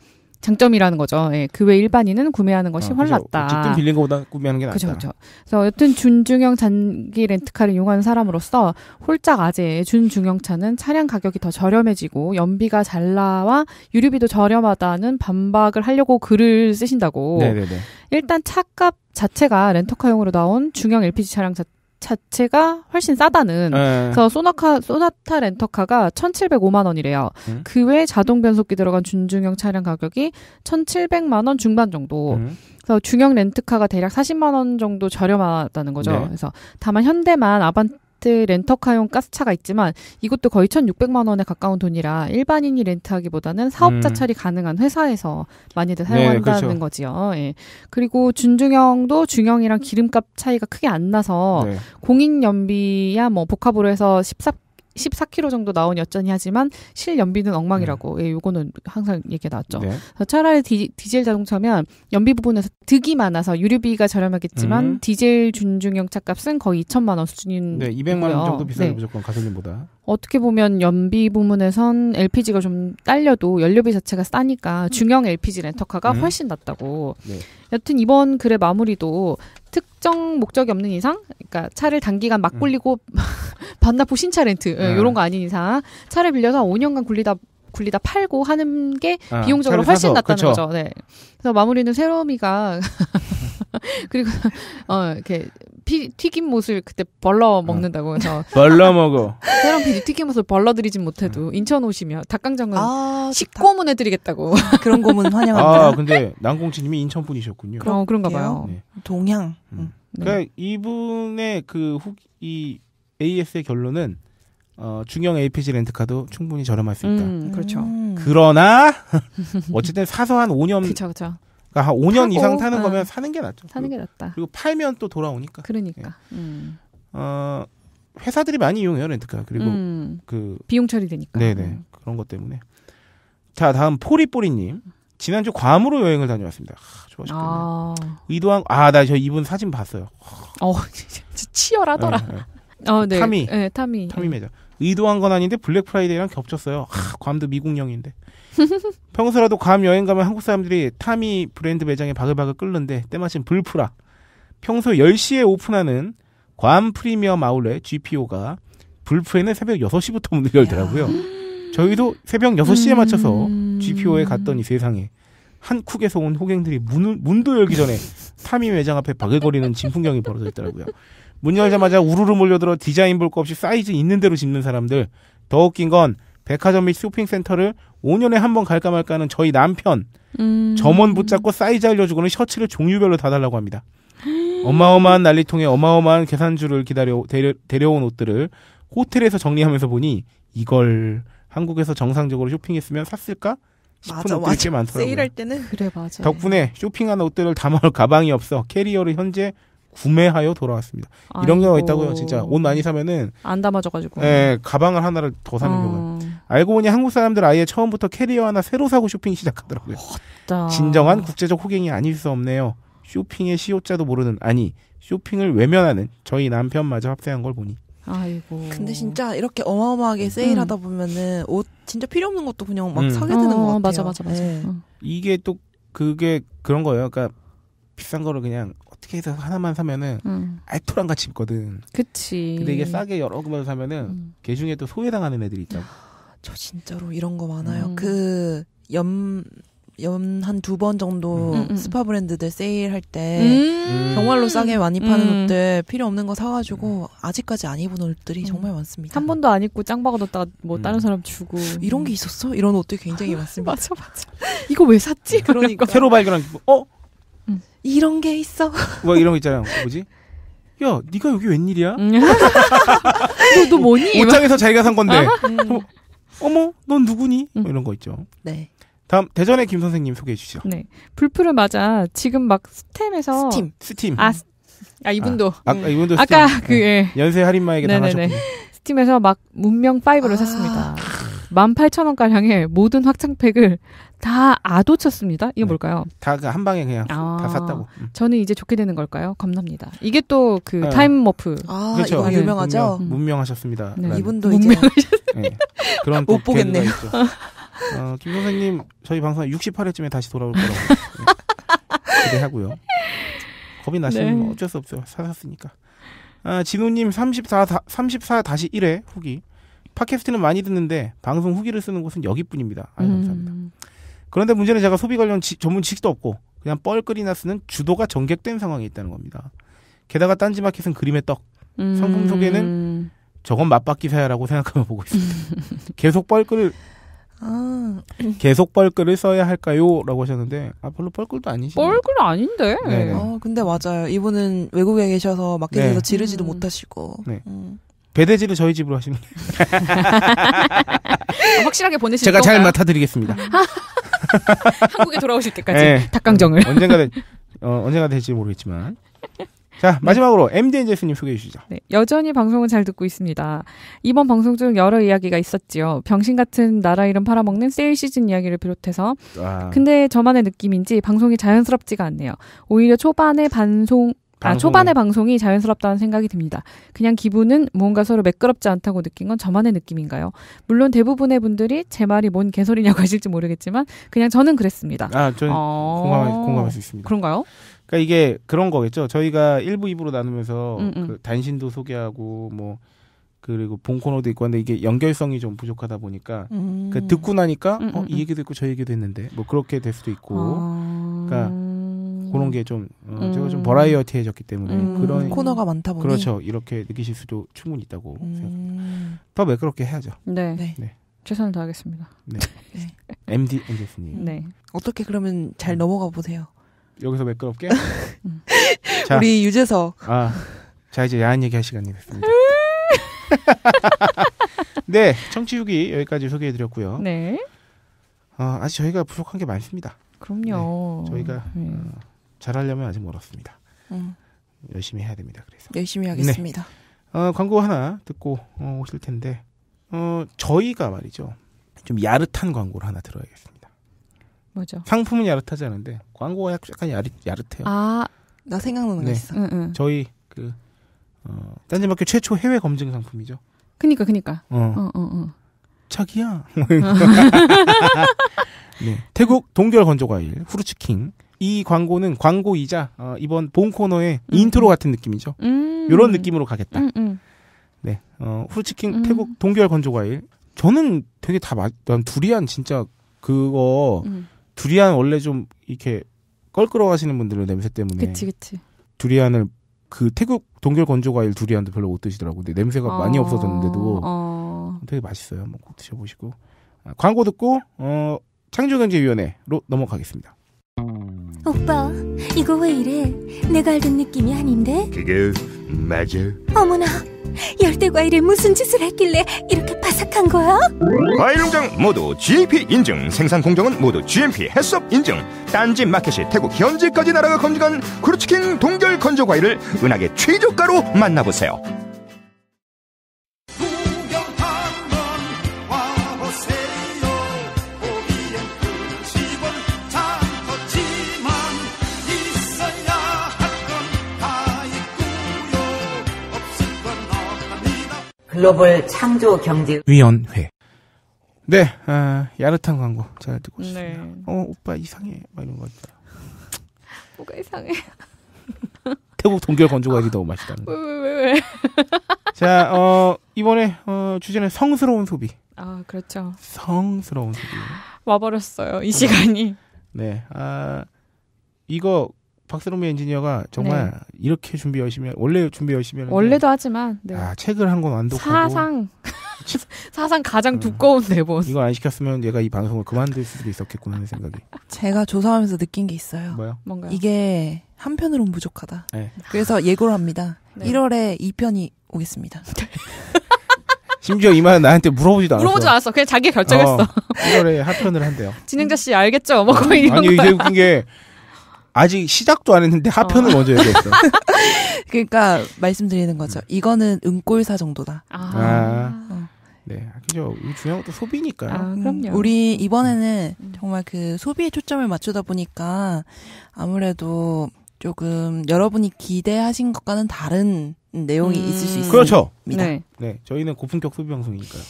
장점이라는 거죠. 예, 그외 일반인은 구매하는 것이 아, 훨 그 낫다. 어쨌 빌린 것보다 구매하는 게 낫다. 그죠, 죠 그래서 여튼 준중형 잔기 렌트카를 이용하는 사람으로서 홀짝 아재의 준중형차는 차량 가격이 더 저렴해지고 연비가 잘 나와 유류비도 저렴하다는 반박을 하려고 글을 쓰신다고. 네네네. 일단 차값 자체가 렌터카용으로 나온 중형 LPG 차량 자, 체 자체가 훨씬 싸다는. 네. 그래서 소나카, 소나타 렌터카가 1,705만 원이래요. 음? 그외 자동 변속기 들어간 준중형 차량 가격이 1,700만 원 중반 정도. 음? 그래서 중형 렌트카가 대략 40만 원 정도 저렴하다는 거죠. 네. 그래서 다만 현대만 아반 아파트 렌터카용 가스차가 있지만 이것도 거의 1,600만 원에 가까운 돈이라 일반인이 렌트하기보다는 사업자 음. 처리 가능한 회사에서 많이들 사용한다는 네, 그렇죠. 거지요. 예. 그리고 준중형도 중형이랑 기름값 차이가 크게 안 나서 네. 공익연비야 뭐 복합으로 해서 14 14kg 정도 나온 여전히 하지만 실 연비는 엉망이라고. 네. 예, 요거는 항상 얘기가 나왔죠. 네. 차라리 디, 젤 자동차면 연비 부분에서 득이 많아서 유류비가 저렴하겠지만 음. 디젤 준중형 차값은 거의 2천만 원 수준인 네, 200만 원 정도 비싸요, 네. 무조건 가솔린보다. 어떻게 보면 연비 부문에선 LPG가 좀 딸려도 연료비 자체가 싸니까 중형 LPG 렌터카가 음. 훨씬 낫다고. 네. 여튼 이번 글의 마무리도 특정 목적이 없는 이상, 그러니까 차를 단기간 막 음. 굴리고 음. 반납후 신차 렌트 예, 네. 이런 거 아닌 이상 차를 빌려서 5년간 굴리다 굴리다 팔고 하는 게 아, 비용적으로 훨씬 사서, 낫다는 그쵸. 거죠. 네. 그래서 마무리는 새로미가 그리고 어 이렇게 피, 튀김옷을 그때 벌러 어. 먹는다고 해서 벌러 먹어. 새롬 PD 튀김옷을 벌러 드리진 못해도 음. 인천 오시면 닭강정은 아, 식고문 해드리겠다고 그런 고문 환영합니다. 아 근데 난공치님이 인천 분이셨군요. 어, 그런가 봐요. 네. 동향 음. 네. 그러니까 이분의 그 후기 이 AS의 결론은 어, 중형 APG 렌트카도 충분히 저렴할 수 있다. 음, 그렇죠. 음. 그러나 어쨌든 사서 한 5년 그쵸, 그쵸. 그러니까 한 5년 타고, 이상 타는 아, 거면 사는 게 낫죠. 사는 게 낫다. 그리고, 팔면 또 돌아오니까. 그러니까. 예. 음. 어, 회사들이 많이 이용해요 렌트카. 그리고 음. 그 비용 처리되니까. 네네 음. 그런 것 때문에. 자 다음 포리뽀리님. 지난주 괌으로 여행을 다녀왔습니다. 아, 좋아하셨겠네. 아. 의도한 아나 저 이분 사진 봤어요. 어 진짜 치열하더라. 네, 네. 어, 네. 타미. 네, 타미. 타미 네. 매장. 의도한 건 아닌데 블랙 프라이데이랑 겹쳤어요. 하, 괌도 미국령인데. 평소라도 괌 여행 가면 한국 사람들이 타미 브랜드 매장에 바글바글 끓는데 때마침 불프라. 평소 10시에 오픈하는 괌 프리미엄 아울렛 GPO가 불프에는 새벽 6시부터 문을 열더라고요. 저희도 새벽 6시에 음... 맞춰서 GPO에 갔더니 세상에 한국에서 온호갱들이 문을, 문도 열기 전에 타미 매장 앞에 바글거리는 진풍경이 벌어져 있더라고요. 문 열자마자 우르르 몰려들어 디자인 볼 거 없이 사이즈 있는 대로 짚는 사람들. 더 웃긴 건 백화점 및 쇼핑센터를 5년에 한 번 갈까 말까 하는 저희 남편. 음. 점원 붙잡고 사이즈 알려주고는 셔츠를 종류별로 다 달라고 합니다. 어마어마한 난리통에 어마어마한 계산줄을 기다려 데려, 데려온 옷들을 호텔에서 정리하면서 보니 이걸 한국에서 정상적으로 쇼핑했으면 샀을까 싶은 맞아, 옷들이 많더라고요. 세일할 때는 그래 맞아. 덕분에 쇼핑한 옷들을 담아올 가방이 없어 캐리어를 현재 구매하여 돌아왔습니다. 아이고. 이런 경우가 있다고요. 진짜 옷 많이 사면은 안 담아져가지고. 예, 가방을 하나를 더 사는 어. 아. 경우. 알고 보니 한국 사람들 아예 처음부터 캐리어 하나 새로 사고 쇼핑 시작하더라고요. 어따. 진정한 국제적 호갱이 아닐 수 없네요. 쇼핑의 시옷자도 모르는 아니 쇼핑을 외면하는 저희 남편마저 합세한 걸 보니. 아이고. 근데 진짜 이렇게 어마어마하게 세일하다 음. 보면은 옷 진짜 필요 없는 것도 그냥 막 음. 사게 되는 어, 것 같아요. 맞아 맞아 맞아. 네. 음. 이게 또 그게 그런 거예요. 그러니까 비싼 거를 그냥 패키지에서 하나만 사면은 음. 알토랑 같이 입거든. 그치. 근데 이게 싸게 여러 개만 사면은 음. 걔 중에 또 소외당하는 애들이 있다고. 저 진짜로 이런 거 많아요. 음. 그 염. 연한 두 번 정도 음. 음, 음, 음. 스파 브랜드들 세일할 때 정말로 싸게 많이 파는 옷들 필요 없는 거 사가지고 아직까지 안 입은 옷들이 정말 많습니다. 한 번도 안 입고 짱박아 뒀다가 뭐 다른 사람 주고 이런 게 있었어? 이런 옷들 굉장히 많습니다. 맞아 맞아. 이거 왜 샀지? 네, 그러니까 새로 발견한 어 이런 게 있어. 뭐 이런 거 있잖아요. 뭐지? 야, 네가 여기 웬일이야? 음. 너, 너 뭐니? 옷장에서 자기가 산 건데. 어? 음. 어머, 넌 누구니? 뭐 이런 거 있죠. 네. 다음 대전의 김 선생님 소개해 주시죠. 네, 불풀을 맞아 지금 막 스팀에서 스팀 스팀 아, 아 이분도 아, 아 이분도 스팀. 아까 그 네. 예. 연쇄 할인마에게 당하셨군요. 스팀에서 막 문명 5를 아~ 샀습니다. 18,000원가량의 모든 확장팩을 다 아도쳤습니다. 이게 네. 뭘까요? 다한 그 방에 그냥 아, 다 샀다고. 음. 저는 이제 좋게 되는 걸까요? 겁납니다. 이게 또그 네. 타임 머프. 아, 그렇죠. 이거 네, 유명하죠? 음. 네, 문명, 하셨습니다 네. 이분도 문명하셨... 이제 그런 못 보겠네요. 어, 김 선생님 저희 방송 68회쯤에 다시 돌아올 거라고 네. 기대하고요. 겁이 나시면 네. 뭐 어쩔 수 없죠. 사셨으니까. 아, 진우님 34, 34-1회 후기. 팟캐스트는 많이 듣는데 방송 후기를 쓰는 곳은 여기뿐입니다. 아유, 감사합니다. 음. 그런데 문제는 제가 소비 관련 지, 전문 지식도 없고 그냥 뻘글이나 쓰는 주도가 전객된 상황에 있다는 겁니다. 게다가 딴지마켓은 그림의 떡, 음. 상품 소개는 저건 맞바퀴사야라고 생각하며 보고 있습니다. 계속 뻘글을 아. 계속 뻘글을 써야 할까요? 라고 하셨는데, 아, 별로 뻘글도 아니시 뻘글 아닌데. 네. 어, 근데 맞아요. 이분은 외국에 계셔서 마켓에서 네. 지르지도 음. 못하시고. 네. 음. 배대지를 저희 집으로 하시면 확실하게 보내실 제가 건가요? 잘 맡아드리겠습니다. 음. 한국에 돌아오실 때까지 네. 닭강정을 어, 언젠가 되, 어, 언젠가 될지 모르겠지만 자 네. 마지막으로 네. MD 엔제스님 소개해 주시죠. 네, 여전히 방송은 잘 듣고 있습니다. 이번 방송 중 여러 이야기가 있었지요. 병신 같은 나라 이름 팔아먹는 세일 시즌 이야기를 비롯해서 와. 아. 근데 저만의 느낌인지 방송이 자연스럽지가 않네요. 오히려 초반에 방송 아, 초반의 방송이 자연스럽다는 생각이 듭니다. 그냥 기분은 뭔가 서로 매끄럽지 않다고 느낀 건 저만의 느낌인가요? 물론 대부분의 분들이 제 말이 뭔 개소리냐고 하실지 모르겠지만 그냥 저는 그랬습니다. 아, 저 어... 공감, 공감할 수 있습니다. 그런가요? 그러니까 이게 그런 거겠죠. 저희가 1부, 2부로 나누면서 음, 음. 그 단신도 소개하고 뭐 그리고 본 코너도 있고 한데 이게 연결성이 좀 부족하다 보니까 음. 그 듣고 나니까 음, 어, 이 얘기도 있고 저 얘기도 했는데 뭐 그렇게 될 수도 있고 아... 그러니까 그런 음. 게좀 어, 제가 좀 음. 버라이어티해졌기 때문에 음. 그런 코너가 많다 보니 그렇죠 이렇게 느끼실 수도 충분히 있다고 생각합니다. 더 매끄럽게 해야죠. 네. 네. 네. 최선을 다하겠습니다. 네. 네. MD 엔젤스님. 네. 어떻게 그러면 잘 넘어가 보세요. 여기서 매끄럽게. 자, 우리 유재석. 아, 자 이제 야한 얘기할 시간이 됐습니다. 네, 청취후기 여기까지 소개해드렸고요. 네. 어, 아직 저희가 부족한 게 많습니다. 그럼요. 네, 저희가 네. 어, 잘하려면 아직 멀었습니다. 음. 열심히 해야 됩니다. 그래서 열심히 하겠습니다. 네. 어, 광고 하나 듣고 어, 오실 텐데 어, 저희가 말이죠 좀 야릇한 광고를 하나 들어야겠습니다. 뭐죠? 상품은 야릇하지 않은데 광고가 약간 야릇, 야릇해요. 아나 생각나는 네. 거 있어. 응, 응. 저희 그 어, 딴지마켓 최초 해외 검증 상품이죠. 그니까 그니까. 어. 어, 어, 어. 자기야. 네. 태국 동결 건조 과일 후르츠킹 이 광고는 광고이자 어, 이번 본 코너의 음. 인트로 같은 느낌이죠. 음. 이런 느낌으로 가겠다. 음, 음. 네, 어, 후르치킨 음. 태국 동결 건조과일. 저는 되게 다 맛. 난 두리안 진짜 그거 음. 두리안 원래 좀 이렇게 껄끄러워하시는 분들은 냄새 때문에. 그치 그치. 두리안을 그 태국 동결 건조과일 두리안도 별로 못 드시더라고요. 근데 냄새가 어... 많이 없어졌는데도 어... 되게 맛있어요. 한번 드셔보시고 아, 광고 듣고 어, 창조경제위원회로 넘어가겠습니다. 오빠, 이거 왜 이래? 내가 알던 느낌이 아닌데? 그게 맞아. 어머나, 열대 과일에 무슨 짓을 했길래 이렇게 바삭한 거야? 과일 농장 모두 GAP 인증, 생산 공정은 모두 GMP 해썹 인증, 딴지 마켓이 태국 현지까지 날아가 검증한 크루치킨 동결 건조 과일을 은하계 최저가로 만나보세요. 글로벌 창조 경제 위원회. 네, 아, 야릇한 광고 잘 듣고 있습니다 네. 어, 오빠 이상해. 이런 거. 뭐가 이상해? 태국 동결 건조과일이 너무 맛있다는 왜, 왜, 왜? 자, 어, 이번에, 어, 주제는 성스러운 소비. 아, 그렇죠. 성스러운 소비. 와버렸어요, 이 시간이. 네, 아, 이거 박세롬의 엔지니어가 정말 네. 이렇게 준비 열심히 원래 준비 열심히 하는 원래도 하지만 네. 아, 책을 한 권 완독하고 사상 사상 가장 어. 두꺼운 대본 네 이걸 안 시켰으면 얘가 이 방송을 그만둘 수도 있었겠구나 하는 생각이 제가 조사하면서 느낀 게 있어요. 뭐요? 뭔가요? 이게 한편으론 부족하다. 네. 그래서 예고를 합니다. 1월에 2편이 오겠습니다. 심지어 이만은 나한테 물어보지도 않았어. 물어보지도 않았어. 그냥 자기가 결정했어. 어, 1월에 하편을 한대요. 진행자 씨 알겠죠? 뭐 거의 이런 아니 이게 웃긴 게 아직 시작도 안 했는데 하편을 어. 먼저 얘기했어. 그러니까 말씀드리는 거죠. 음. 이거는 은꼴사 정도다. 아. 아. 어. 네, 그죠. 중요한 것도 소비니까요. 아, 그럼요. 음, 우리 이번에는 음. 정말 그 소비에 초점을 맞추다 보니까 아무래도 조금 여러분이 기대하신 것과는 다른 내용이 음... 있을 수 있습니다. 그렇죠. 네. 네, 저희는 고품격 소비 방송이니까요.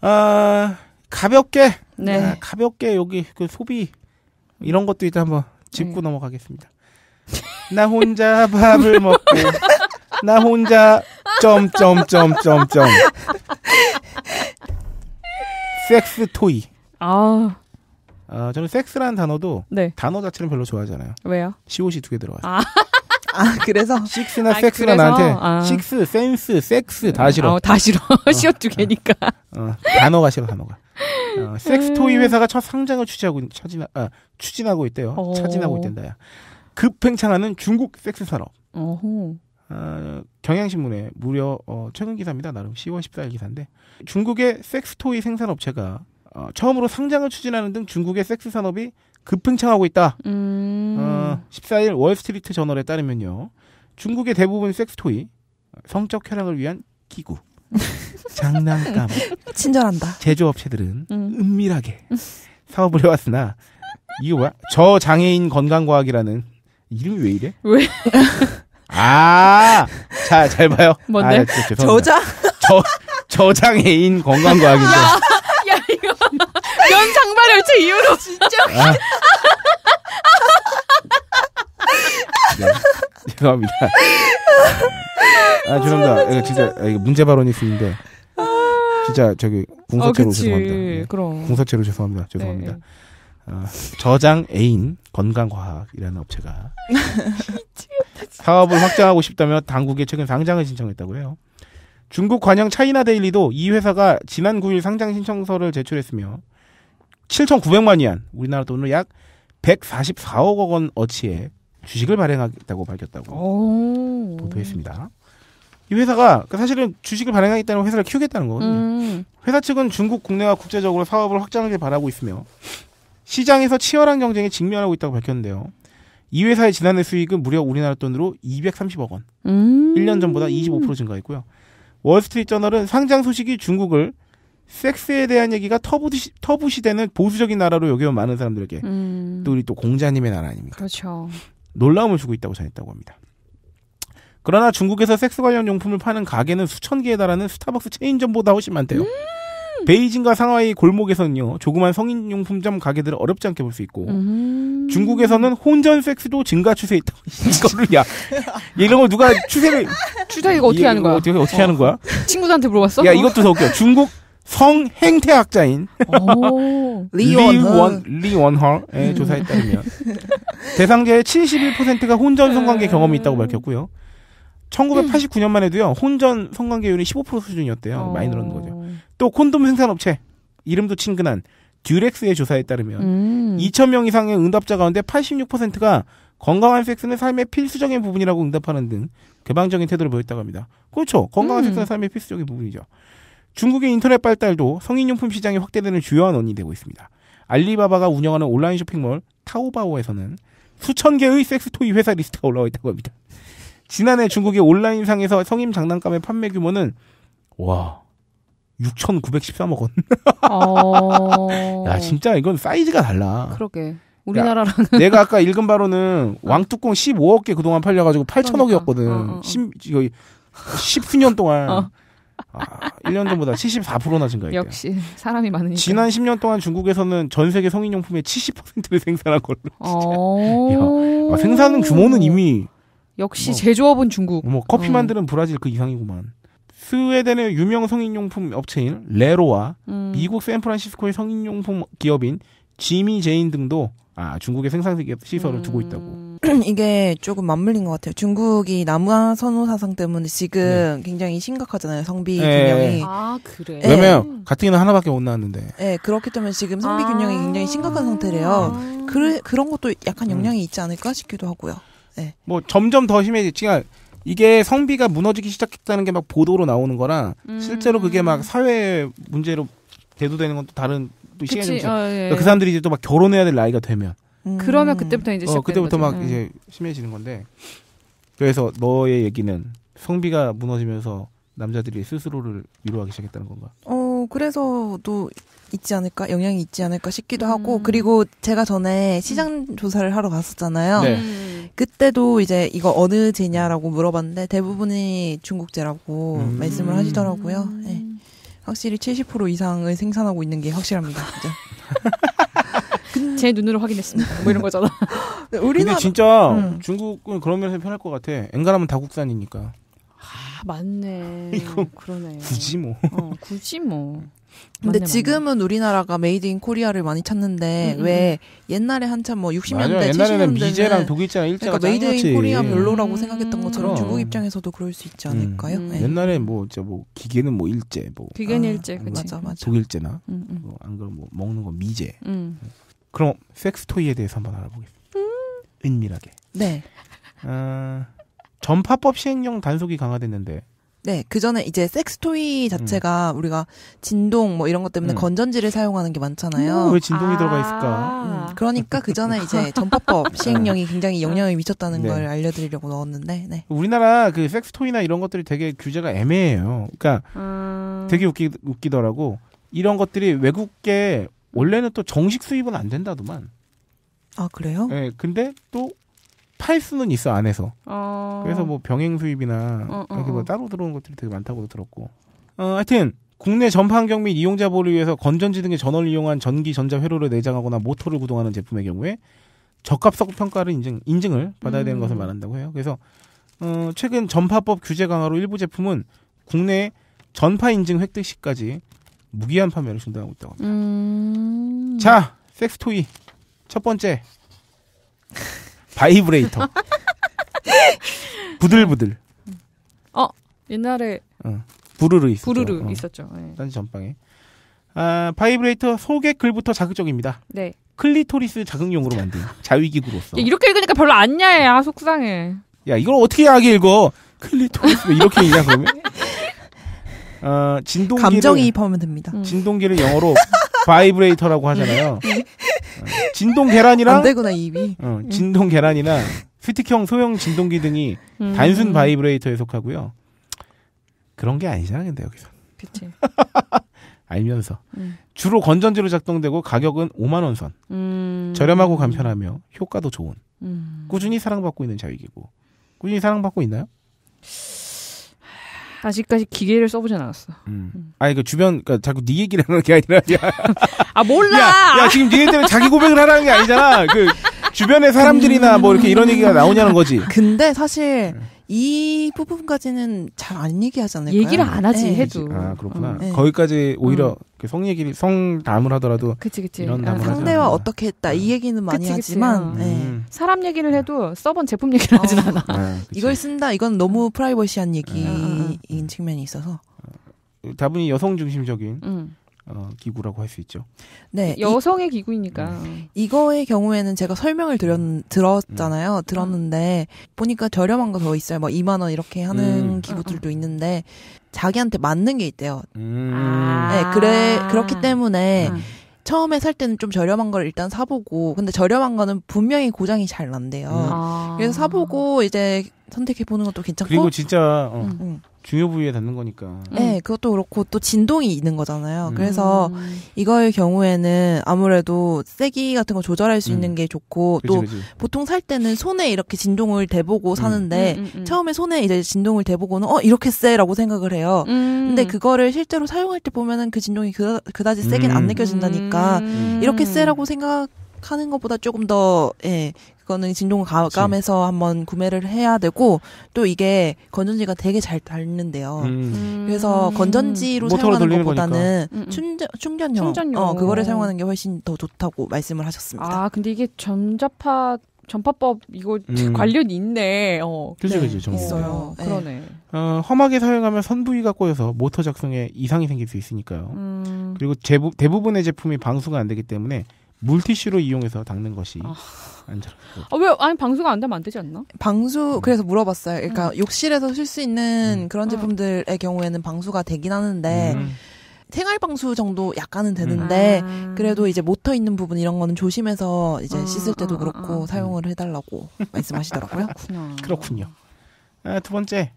아, 가볍게, 네. 아, 가볍게 여기 그 소비 이런 것도 이단 한번 짚고 네. 넘어가겠습니다. 나 혼자 밥을 먹고 나 혼자 점점점점점 섹스 토이. 아. 어, 저는 섹스라는 단어도 네. 단어 자체는 별로 좋아하잖아요. 왜요? 시옷이 두 개 들어가요. 아. 아 그래서 식스나 아, 섹스나 나한테 아. 식스, 센스, 섹스 다 싫어. 어, 다 싫어. 어. 시옷 두 어. 개니까. 어, 단어가 싫어 단어가. 어, 섹스토이 음. 회사가 첫 상장을 추진하고, 추진, 아, 추진하고 있대요. 오. 어. 차진하고 있댄다. 급팽창하는 중국 섹스 산업. 어 경향신문에 무려 어, 최근 기사입니다. 나름 10월 14일 기사인데 중국의 섹스토이 생산업체가 어, 처음으로 상장을 추진하는 등 중국의 섹스 산업이 급팽창하고 있다. 음... 어, 14일 월스트리트 저널에 따르면요. 중국의 대부분 섹스토이, 어, 성적 쾌락을 위한 기구, 장난감. 친절한다. 제조업체들은 음. 은밀하게 사업을 해왔으나 이거 뭐야? 저 장애인 건강과학이라는 이름이 왜 이래? 왜? 아, 자, 잘 봐요. 뭔데? 아, 저장? 저, 저장애인 건강과학인데. 야, 야 이거. 면상발열체 이후로 아, 진짜. 아. 네, 죄송합니다. 아, 죄송합니다. 이거 진짜 아, 문제 발언이 있는데. 진짜 저기 공사체로 어, 아, 예. 죄송합니다. 네. 그럼. 궁서체로 죄송합니다. 죄송합니다. 네. 어, 저장 애인 건강과학이라는 업체가 사업을 확장하고 싶다며 당국에 최근 상장을 신청했다고 해요. 중국 관영 차이나 데일리도 이 회사가 지난 9일 상장 신청서를 제출했으며 7,900만 위안, 우리나라 돈으로 약 144억 원 어치의 주식을 발행하겠다고 밝혔다고 보도했습니다. 이 회사가 그 사실은 주식을 발행하겠다는 회사를 키우겠다는 거거든요. 음. 회사 측은 중국 국내와 국제적으로 사업을 확장하길 바라고 있으며 시장에서 치열한 경쟁에 직면하고 있다고 밝혔는데요. 이 회사의 지난해 수익은 무려 우리나라 돈으로 230억 원. 음. 1년 전보다 25% 증가했고요. 월스트리트 저널은 상장 소식이 중국을 섹스에 대한 얘기가 터부시, 터부시되는 보수적인 나라로 여겨온 많은 사람들에게 음. 또 우리 또 공자님의 나라 아닙니까? 그렇죠. 놀라움을 주고 있다고 전했다고 합니다. 그러나 중국에서 섹스 관련 용품을 파는 가게는 수천 개에 달하는 스타벅스 체인점보다 훨씬 많대요. 음~ 베이징과 상하이 골목에서는요 조그만 성인 용품점 가게들을 어렵지 않게 볼 수 있고 음~ 중국에서는 혼전 섹스도 증가 추세에 있다 이거를 야 이런 걸 누가 추세를 추세 이거 어떻게 하는 거야 어떻게, 어떻게 어. 하는 거야 친구들한테 물어봤어 야 이것도 더 웃겨 중국 성행태학자인 리원 리원헌의 조사에 따르면 대상자의 71%가 혼전 성관계 경험이 있다고 밝혔고요. 1989년만 해도요 음. 혼전 성관계율이 15% 수준이었대요. 어... 많이 늘었는 거죠. 또 콘돔 생산업체 이름도 친근한 듀렉스의 조사에 따르면 음. 2,000명 이상의 응답자 가운데 86%가 건강한 섹스는 삶의 필수적인 부분이라고 응답하는 등 개방적인 태도를 보였다고 합니다. 그렇죠. 건강한 음. 섹스는 삶의 필수적인 부분이죠. 중국의 인터넷 발달도 성인용품 시장이 확대되는 주요한 원인이 되고 있습니다. 알리바바가 운영하는 온라인 쇼핑몰 타오바오에서는 수천 개의 섹스토이 회사 리스트가 올라와 있다고 합니다. 지난해 중국의 온라인상에서 성인 장난감의 판매 규모는 와 6,913억 원. 어... 야 진짜 이건 사이즈가 달라. 그러게. 우리나라랑 내가 아까 읽은 바로는 왕뚜껑 15억 개 그동안 팔려가지고 8천억이었거든. 그러니까. 어, 어, 10, 1 0년 동안. 어. 아, 1년 전보다 74%나 증가했대요. 역시 사람이 많으니까. 지난 10년 동안 중국에서는 전 세계 성인용품의 70%를 생산한 걸로. 어. 진짜. 야, 아, 생산 규모는 이미 역시 뭐, 제조업은 중국. 뭐 커피 어. 만드는 브라질 그 이상이구만. 스웨덴의 유명 성인용품 업체인 레로와 음. 미국 샌프란시스코의 성인용품 기업인 지미 제인 등도 아 중국의 생산 시설을 음. 두고 있다고. 이게 조금 맞물린 것 같아요. 중국이 남아 선호 사상 때문에 지금 네. 굉장히 심각하잖아요. 성비 네. 균형이. 아 네. 그래. 왜냐면 네. 같은 뜩이나 하나밖에 못 나왔는데. 네 그렇기 때문에 지금 성비 아~ 균형이 굉장히 심각한 상태래요. 아~ 그 그런 것도 약간 음. 영향이 있지 않을까 싶기도 하고요. 네. 뭐 점점 더 심해지지. 그 이게 성비가 무너지기 시작했다는 게 막 보도로 나오는 거라 음. 실제로 그게 막 사회 문제로 대두되는 건 또 다른 또 시간이 좀. 어, 예, 그러니까 예. 그 사람들이 이제 또 막 결혼해야 될 나이가 되면. 음. 그러면 그때부터 이제 어, 그때부터 거죠. 막 음. 이제 심해지는 건데. 그래서 너의 얘기는 성비가 무너지면서 남자들이 스스로를 위로하기 시작했다는 건가? 어, 그래서도 있지 않을까? 영향이 있지 않을까 싶기도 음. 하고, 그리고 제가 전에 시장 음. 조사를 하러 갔었잖아요. 네. 음. 그때도 이제 이거 어느 제냐라고 물어봤는데 대부분이 중국제라고 음. 말씀을 하시더라고요. 음. 네. 확실히 70% 이상을 생산하고 있는 게 확실합니다. 진짜. 제 눈으로 확인했습니다. 뭐 이런 거잖아. 네, 우리나라 근데 진짜 음. 중국은 그런 면에서 편할 것 같아. 엔간하면 다 국산이니까. 아 맞네. 이거 그러네. 굳이 뭐. 어, 굳이 뭐. 근데 맞네, 지금은 맞네. 우리나라가 메이드 인 코리아를 많이 찾는데 음. 음 왜 음. 옛날에 한참 뭐 60년대, 70년대는 미제랑 독일제랑 일제가 그러니까 메이드 인 코리아 별로라고 음. 생각했던 것처럼 그럼. 중국 입장에서도 그럴 수 있지 않을까요? 음, 음. 네. 옛날에 뭐 이제 뭐 기계는 뭐 일제 뭐 기계는 아, 일제 그치. 맞아 맞아 독일제나 뭐안 그럼 뭐 먹는 건 미제. 그럼 섹스 토이에 대해서 한번 알아보겠습니다. 은밀하게. 네. 어, 전파법 시행령 단속이 강화됐는데 네, 그 전에 이제 섹스토이 자체가 음. 우리가 진동 뭐 이런 것 때문에 음. 건전지를 사용하는 게 많잖아요. 음, 왜 진동이 아~ 들어가 있을까? 음, 그러니까 그 전에 이제 전파법 시행령이 굉장히 네. 영향을 미쳤다는 네. 걸 알려드리려고 넣었는데. 네. 우리나라 그 섹스토이나 이런 것들이 되게 규제가 애매해요. 그러니까 음. 되게 웃기 웃기더라고. 이런 것들이 외국계 원래는 또 정식 수입은 안 된다더만. 아 그래요? 네, 근데 또팔 수는 있어 안에서. 어... 그래서 뭐 병행 수입이나 어, 어 이렇게 뭐 어. 따로 들어오는 것들이 되게 많다고 들었고. 어, 하여튼 국내 전파 환경 및 이용자 보호를 위해서 건전지 등의 전원을 이용한 전기 전자 회로를 내장하거나 모터를 구동하는 제품의 경우에 적합성 평가를 인증 인증을 받아야 되는 음... 것을 말한다고 해요. 그래서 어, 최근 전파법 규제 강화로 일부 제품은 국내 전파 인증 획득 시까지 무기한 판매를 준다고 있다고 합니다. 음... 자, 섹스토이 첫 번째 바이브레이터. 부들부들. 어, 옛날에. 어, 부르르 있었죠. 부르르 어. 있었죠. 네. 딴지 전방에. 아, 바이브레이터 소개 글부터 자극적입니다. 네. 클리토리스 자극용으로 만든 자위기구로서. 야, 이렇게 읽으니까 별로 안 야해. 아, 속상해. 야, 이걸 어떻게 야하게 읽어? 클리토리스 이렇게 읽냐, 그러면? 어, 진동기 감정이입하면 됩니다. 음. 진동기를 영어로 바이브레이터라고 하잖아요. 네. 어, 진동 계란이랑 안 되구나 입이. 어, 진동 계란이나 스틱형 소형 진동기 등이 음. 단순 바이브레이터에 속하고요. 그런 게 아니잖아, 근데 여기서. 그치. 알면서 음. 주로 건전지로 작동되고 가격은 5만 원 선. 음. 저렴하고 간편하며 효과도 좋은. 음. 꾸준히 사랑받고 있는 자위기구 꾸준히 사랑받고 있나요? 아직까지 기계를 써보진 않았어. 음. 음. 아니 그 주변 그니까 자꾸 네 얘기를 하는 게 아니라 야. 아 몰라. 야, 야 지금 니네 때문에 자기 고백을 하라는 게 아니잖아. 그 주변의 사람들이나 뭐 이렇게 이런 얘기가 나오냐는 거지. 근데 사실 음. 이 부분까지는 잘 안 얘기하잖아요. 얘기를 안 하지 네. 해도. 아 그렇구나. 음. 거기까지 오히려 음. 성 얘기를 성담을 하더라도 그치, 그치. 이런 담을 아, 상대와 어떻게 했다 이 네. 얘기는 많이 그치, 하지만 어. 네. 음. 사람 얘기를 해도 써본 제품 얘기를 하진 않아. 아, 이걸 쓴다 이건 너무 프라이버시한 얘기인 측면이 있어서. 다분히 여성 중심적인 음. 어, 기구라고 할 수 있죠. 네, 여성의 이, 기구이니까 음. 이거의 경우에는 제가 설명을 드렸, 음. 들었잖아요. 음. 들었는데 보니까 저렴한 거 더 있어요. 뭐 2만 원 이렇게 하는 음. 기구들도 있는데 자기한테 맞는 게 있대요. 음. 네, 그래 그렇기 때문에. 아. 처음에 살 때는 좀 저렴한 걸 일단 사보고 근데 저렴한 거는 분명히 고장이 잘 난대요. 아. 그래서 사보고 이제 선택해 보는 것도 괜찮고 그리고 진짜 어. 중요 부위에 닿는 거니까. 네, 그것도 그렇고 또 진동이 있는 거잖아요. 음. 그래서 이거의 경우에는 아무래도 세기 같은 거 조절할 수 음. 있는 게 좋고 그치, 또 그치. 보통 살 때는 손에 이렇게 진동을 대보고 음. 사는데 음, 음, 음. 처음에 손에 이제 진동을 대보고는 어 이렇게 세라고 생각을 해요. 근데 그거를 실제로 사용할 때 보면은 그 진동이 그다, 지 세긴 안 느껴진다니까 이렇게 세라고 생각 하는 것보다 조금 더 예. 그거는 진동 가감에서 한번 구매를 해야 되고 또 이게 건전지가 되게 잘 닳는데요. 음. 음. 그래서 건전지로 음. 사용하는 음. 것보다는 충전, 충전용, 충전용. 어, 그거를 어. 사용하는 게 훨씬 더 좋다고 말씀을 하셨습니다. 아 근데 이게 전자파 전파법 이거 음. 관련이 있네. 어. 그죠, 그죠. 네. 있어요. 어, 네. 그러네. 어, 험하게 사용하면 선부위가 꼬여서 모터 작성에 이상이 생길 수 있으니까요. 음. 그리고 제부, 대부분의 제품이 방수가 안 되기 때문에 물티슈로 이용해서 닦는 것이 아. 안전하고. 아, 왜 아니 방수가 안 되면 안 되지 않나? 방수 음. 그래서 물어봤어요. 그러니까 응. 음. 욕실에서 쓸 수 있는 응. 음. 그런 제품들의 응. 경우에는 방수가 되긴 하는데 생활 방수 정도 약간은 되는데 아. 그래도 이제 모터 있는 부분 이런 거는 조심해서 이제 씻을 때도 그렇고 사용을 해달라고 말씀하시더라고요. 그렇군요 아, 두 번째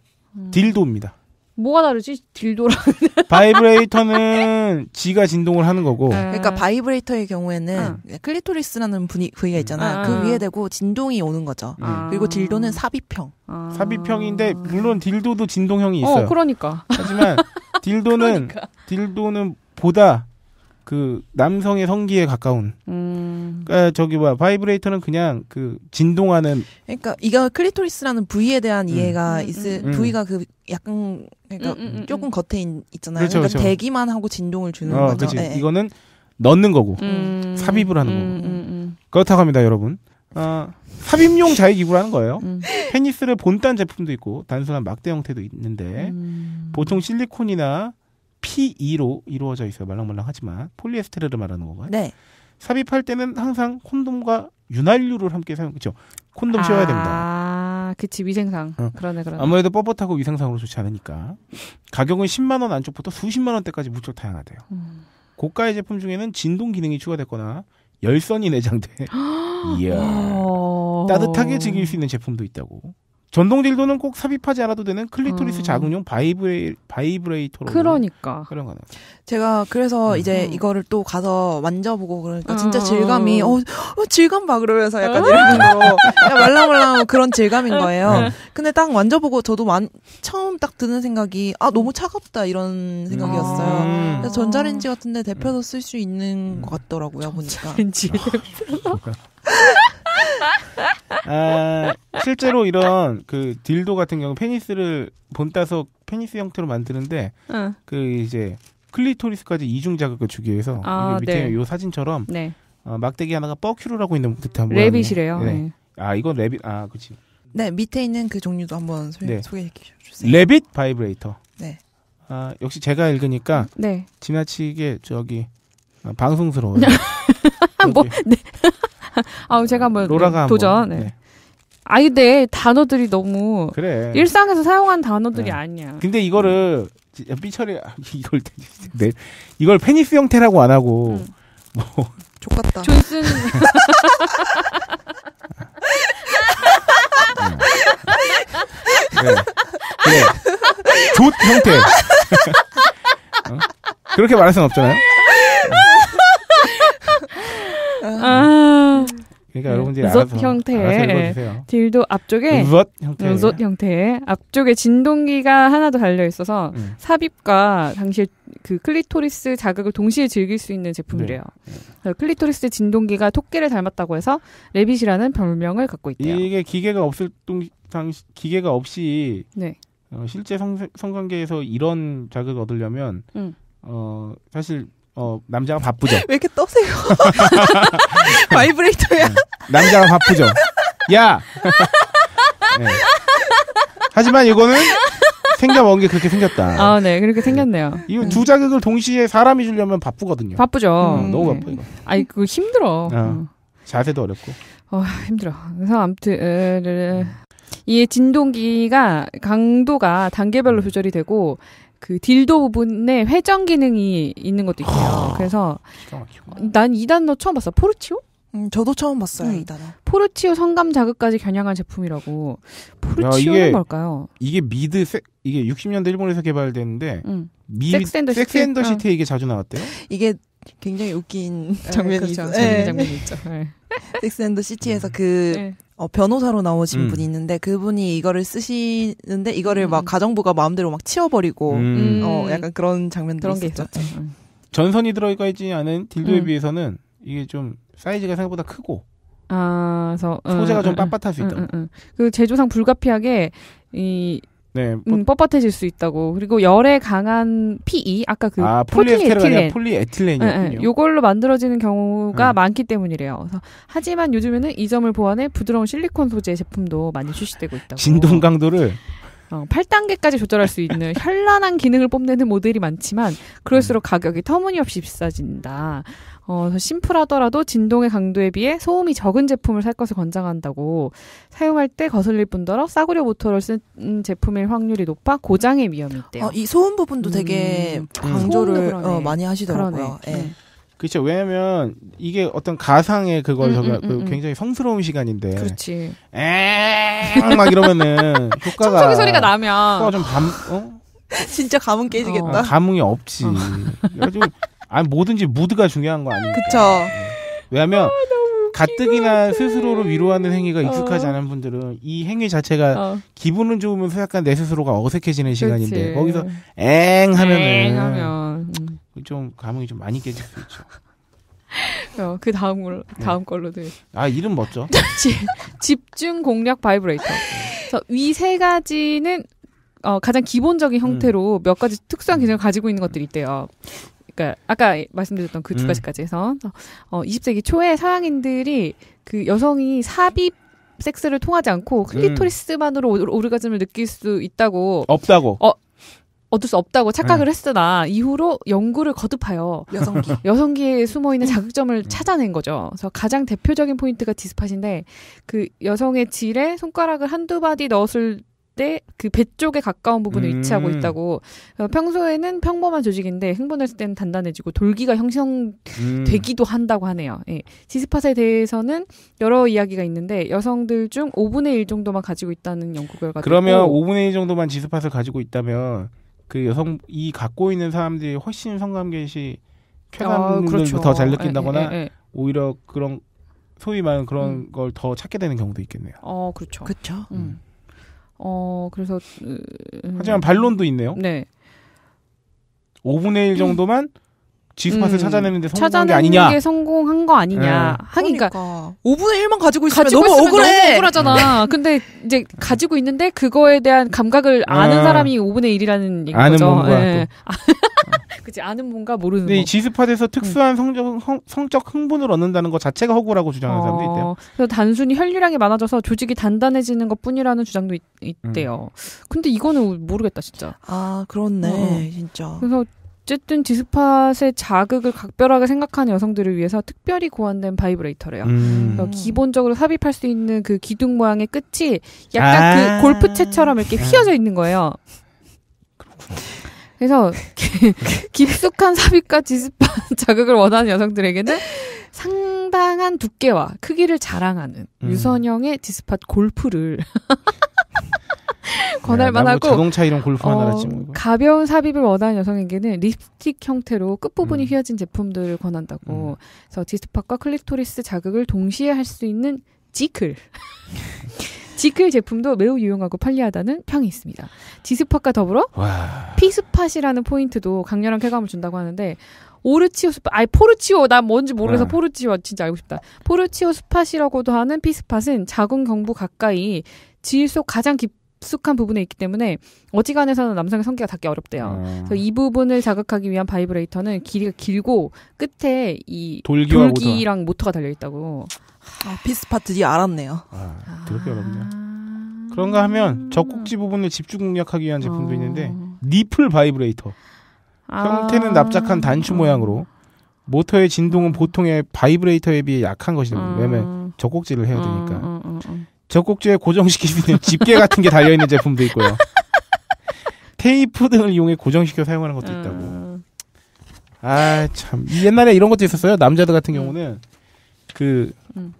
딜도입니다. 뭐가 다르지? 딜도랑. 바이브레이터는 지가 진동을 하는 거고. 네. 그러니까 바이브레이터의 경우에는 아. 클리토리스라는 분이, 부위가 있잖아. 아. 그 위에 대고 진동이 오는 거죠. 아. 그리고 딜도는 삽입형. 아. 삽입형인데 물론 딜도도 진동형이 어, 있어요. 어, 그러니까. 하지만 딜도는 그러니까. 딜도는 보다 그 남성의 성기에 가까운. 음. 그러니까 저기 뭐야 바이브레이터는 그냥 그 진동하는. 그러니까 이거 클리토리스라는 부위에 대한 음. 이해가 음, 음 있을 음. 부위가 그 약간 그러니까 음, 조금 겉에 있, 잖아요 그렇죠, 그러니까 그렇죠. 대기만 하고 진동을 주는 어, 거죠. 네. 이거는 넣는 거고 삽입을 하는 거고. 그렇다고 합니다, 여러분. 어, 삽입용 자위기구라는 거예요. 페니스를 본딴 제품도 있고 단순한 막대 형태도 있는데 보통 실리콘이나 PE로 이루어져 있어요. 말랑말랑하지만 폴리에스테르를 말하는 거고 네. 삽입할 때는 항상 콘돔과 윤활유를 함께 사용했죠. 콘돔 씌워야 아, 됩니다. 아, 그치 위생상. 어. 그러네, 그러네. 아무래도 뻣뻣하고 위생상으로 좋지 않으니까 가격은 10만 원 안쪽부터 수십만 원대까지 무척 다양하대요. 음. 고가의 제품 중에는 진동 기능이 추가됐거나 열선이 내장돼 이야 따뜻하게 즐길 수 있는 제품도 있다고. 전동 딜도는 꼭 삽입하지 않아도 되는 클리토리스 음. 자극용 바이브레, 바이브레이터로 그러니까 활용 가능. 제가 그래서 음. 이제 이거를 또 가서 만져보고 그러니까 음. 진짜 질감이 어, 어, 질감 봐 그러면서 약간 이런 음. 거 말랑말랑 그런 질감인 거예요. 음. 근데 딱 만져보고 저도 만, 처음 딱 드는 생각이 아 너무 차갑다 이런 생각이었어요. 음. 그래서 전자레인지 같은데 대표서쓸 수 있는 것 같더라고요 보니까. 전자레인지 데펴 아, 아, 실제로 이런 그 딜도 같은 경우 페니스를 본따서 페니스 형태로 만드는데 응. 그 이제 클리토리스까지 이중 자극을 주기 위해서 아, 밑에 네. 요 사진처럼 네. 어, 막대기 하나가 뻐큐를 하고 있는 듯한 레빗이래요. 네. 네. 아 이건 레빗 아그렇네 밑에 있는 그 종류도 한번 소개, 네. 소개해 주세요. 레빗 바이브레이터. 네. 아 역시 제가 읽으니까 네. 지나치게 저기 아, 방송스러워뭐 네. 아우 제가 뭐 로라가 도전. 네. 네. 아 근데 단어들이 너무 그래. 일상에서 사용한 단어들이 네. 아니야. 근데 이거를 삐처리 이걸 네. 이걸 페니스 형태라고 안 하고 응. 뭐좋같다 존슨 네. 그래. 네. 네. 조 형태. 어? 그렇게 말할 수 없잖아요. 그러니까 네. 여러분들이 알아서 형태의 알아 네. 딜도 앞쪽에 룻 형태 룻 형태의 앞쪽에 진동기가 하나 더 달려 있어서 음. 삽입과 당시 그 클리토리스 자극을 동시에 즐길 수 있는 제품이래요. 네. 네. 클리토리스 진동기가 토끼를 닮았다고 해서 레빗이라는 별명을 갖고 있대요. 이게 기계가 없을 당시 기계가 없이 네. 어, 실제 성, 성관계에서 이런 자극을 얻으려면 음. 어, 사실 어, 남자가 바쁘죠. 왜 이렇게 떠세요? 바이브레이터야? 남자가 바쁘죠. 야! 네. 하지만 이거는 생겨먹은 게 그렇게 생겼다. 아, 네. 그렇게 생겼네요. 이두 네. 음. 자극을 동시에 사람이 주려면 바쁘거든요. 바쁘죠. 음, 너무 네. 바빠, 이거. 아니, 그 힘들어. 어. 어. 자세도 어렵고. 어, 힘들어. 그래서 암튼 으, 이 진동기가 강도가 단계별로 음. 조절이 되고, 그 딜도 부분에 회전 기능이 있는 것도 있어요. 그래서 난이단너 처음 봤어. 포르치오? 음, 저도 처음 봤어요, 음. 2단은. 포르치오 성감 자극까지 겨냥한 제품이라고. 포르치오는 야, 이게, 뭘까요? 이게 미드 세, 이게 60년대 일본에서 개발됐는데 음. 미 섹스앤더시티? 섹스앤더시티에 이게 자주 나왔대요? 이게 굉장히 웃긴 네, 그렇죠. 네. 장면이 있죠. 네, 장면이 네. 있죠. 섹스앤더 시티에서 그 어, 변호사로 나오신 음. 분이 있는데 그분이 이거를 쓰시는데 이거를 음. 막 가정부가 마음대로 막 치워버리고 음. 어 약간 그런 장면들 그런 게 있었죠. 전선이 들어가 있지 않은 딜도에 음. 비해서는 이게 좀 사이즈가 생각보다 크고 아, 그래서 소재가 음, 좀 음, 빳빳할 수 있다. 그 제조상 불가피하게 이 네, 음, 뭐, 음, 뻣뻣해질 수 있다고. 그리고 열에 강한 PE, 아까 그 아, 폴리에틸렌, 폴리에틸렌이요. 예, 예. 요걸로 만들어지는 경우가 네. 많기 때문이래요. 하지만 요즘에는 이 점을 보완해 부드러운 실리콘 소재 제품도 많이 출시되고 있다고. 진동 강도를 어, 8단계까지 조절할 수 있는 현란한 기능을 뽐내는 모델이 많지만 그럴수록 음. 가격이 터무니없이 비싸진다. 어, 심플하더라도 진동의 강도에 비해 소음이 적은 제품을 살 것을 권장한다고 사용할 때 거슬릴 뿐더러 싸구려 모터를 쓴 제품일 확률이 높아 고장의 위험이 있대요. 어, 이 소음 부분도 음. 되게 음, 강조를 어, 많이 하시더라고요. 예. 음. 그렇죠. 왜냐면 이게 어떤 가상의 그걸 음, 음, 음, 음, 굉장히 성스러운 시간인데. 그렇지. 에막 이러면은 효과가 청소기 소리가 나면 좀 감, 어? 진짜 감은 깨지겠다. 어, 감흥이 없지. 어. 그래가지고 아니 뭐든지 무드가 중요한 거 아닙니까? 그쵸. 예. 왜냐면 아, 가뜩이나 스스로를 위로하는 행위가 어. 익숙하지 어. 않은 분들은 이 행위 자체가 어. 기분은 좋으면서 약간 내 스스로가 어색해지는 시간인데 거기서 엥 하면은 하면. 음. 좀 감흥이 좀 많이 깨질 수 있죠. 어, 그 다음으로 다음 네. 걸로도 아 이름 뭐죠? 집중 공략 바이브레이터. 위 세 가지는 어, 가장 기본적인 형태로 음. 몇 가지 특수한 기능을 가지고 있는 것들이 있대요. 그니까 아까 말씀드렸던 그두 음. 가지까지 해서 어, 20세기 초에 서양인들이 그 여성이 삽입 섹스를 통하지 않고 클리토리스만으로 오, 오르가즘을 느낄 수 있다고 없다고 어, 얻을 수 없다고 착각을 네. 했으나 이후로 연구를 거듭하여 여성기 여성기에 숨어 있는 음. 자극점을 음. 찾아낸 거죠. 그래서 가장 대표적인 포인트가 디스팟인데 그 여성의 질에 손가락을 한두 바디 넣었을 때그배 쪽에 가까운 부분에 음. 위치하고 있다고 평소에는 평범한 조직인데 흥분했을 때는 단단해지고 돌기가 형성되기도 음. 한다고 하네요. 예. 지스팟에 대해서는 여러 이야기가 있는데 여성들 중 5분의 1 정도만 가지고 있다는 연구 결과가 그러면 있고. 5분의 1 정도만 지스팟을 가지고 있다면 그 여성 이 갖고 있는 사람들이 훨씬 성감계시 쾌감을 아, 그렇죠. 더잘 느낀다거나 에, 에, 에. 오히려 그런 소위 말하는 그런 음. 걸더 찾게 되는 경우도 있겠네요. 어, 그렇죠. 그렇죠. 음. 음. 어, 그래서. 음, 하지만 반론도 있네요. 네. 5분의 1 정도만 지스팟을 음, 찾아내는데 성공한 게 아니냐. 게 성공한 거 아니냐. 네. 하니까 그러니까. 5분의 1만 가지고 있으면 가지고 너무 억울해. 너무 억울하잖아. 네. 근데 이제 가지고 있는데 그거에 대한 감각을 아는 아. 사람이 5분의 1이라는 얘기죠. 아는 뭔가 네. 그치 아는 뭔가 모르는 네, 지스팟에서 특수한 음. 성적, 성, 성적 흥분을 얻는다는 것 자체가 허구라고 주장하는 어... 사람도 있대요. 그래서 단순히 혈류량이 많아져서 조직이 단단해지는 것뿐이라는 주장도 있, 대요 음. 근데 이거는 모르겠다 진짜. 아 그렇네 어. 어. 진짜. 그래서 어쨌든 지스팟의 자극을 각별하게 생각하는 여성들을 위해서 특별히 고안된 바이브레이터래요. 음. 기본적으로 삽입할 수 있는 그 기둥 모양의 끝이 약간 아~ 그 골프채처럼 이렇게 휘어져 있는 거예요. 그렇구나. 그래서 깊숙한 삽입과 지스판 자극을 원하는 여성들에게는 상당한 두께와 크기를 자랑하는 음. 유선형의 디스팟 골프를 권할만 하고 자동차 이런 골프 하나 지 뭐. 가벼운 삽입을 원하는 여성에게는 립스틱 형태로 끝부분이 음. 휘어진 제품들을 권한다고 음. 그래서 디스팟과 클리토리스 자극을 동시에 할 수 있는 지클 지크의 제품도 매우 유용하고 편리하다는 평이 있습니다. 지스팟과 더불어 와. 피스팟이라는 포인트도 강렬한 쾌감을 준다고 하는데 오르치오 스팟, 아니 포르치오 난 뭔지 모르겠어 네. 포르치오 진짜 알고 싶다. 포르치오 스팟이라고도 하는 피스팟은 작은 경부 가까이 지속 가장 깊 깊숙한 부분에 있기 때문에 어지간해서는 남성의 성기가 닿기 어렵대요. 아. 그래서 이 부분을 자극하기 위한 바이브레이터는 길이가 길고 끝에 이 돌기와 돌기 모터. 가 달려 있다고. 아, 피스파트 이 알았네요. 아, 그렇게 어렵냐? 아. 그런가 하면 젖꼭지 부분을 집중 공략하기 위한 제품도 어. 있는데 니플 바이브레이터. 아. 형태는 납작한 단추 모양으로 모터의 진동은 보통의 바이브레이터에 비해 약한 것이다. 음. 왜냐면 젖꼭지를 해야 되니까. 음, 음, 음, 음 젖꼭지에 고정시킬 수 있는 집게 같은 게 달려있는 제품도 있고요. 테이프 등을 이용해 고정시켜 사용하는 것도 있다고. 음. 아, 참. 옛날에 이런 것도 있었어요. 남자들 같은 음. 경우는. 그, 음.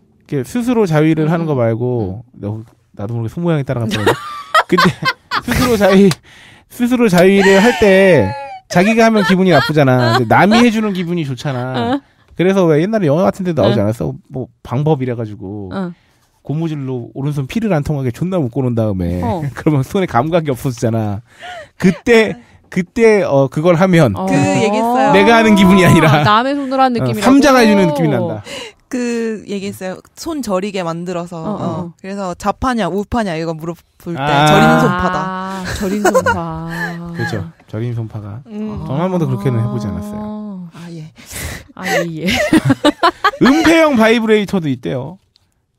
스스로 자위를 하는 거 음. 말고, 나도 모르게 손모양에 따라갔다. 근데, 스스로 자위, 스스로 자위를 할 때, 자기가 하면 기분이 나쁘잖아. 근데 남이 해주는 기분이 좋잖아. 어. 그래서 왜 옛날에 영화 같은 데도 나오지 어. 않았어? 뭐, 방법이래가지고. 어. 고무줄로 오른손 피를 안 통하게 존나 묶어놓은 다음에 어. 그러면 손에 감각이 없어지잖아. 그때 그때 어 그걸 하면 어. 그 얘기했어요. 내가 하는 기분이 아니라 어, 남의 손으로 한 어, 느낌이 삼자 해주는 느낌이 난다. 그 얘기했어요. 손 저리게 만들어서 어, 어. 그래서 자파냐 우파냐 이거 물어볼 때 아~ 저리는 손파다. 아, 저린 손파. 그렇죠. 저린 손파가 음. 전한 번도 그렇게는 해보지 않았어요. 아 예. 아 예. 예. 은폐형 바이브레이터도 있대요.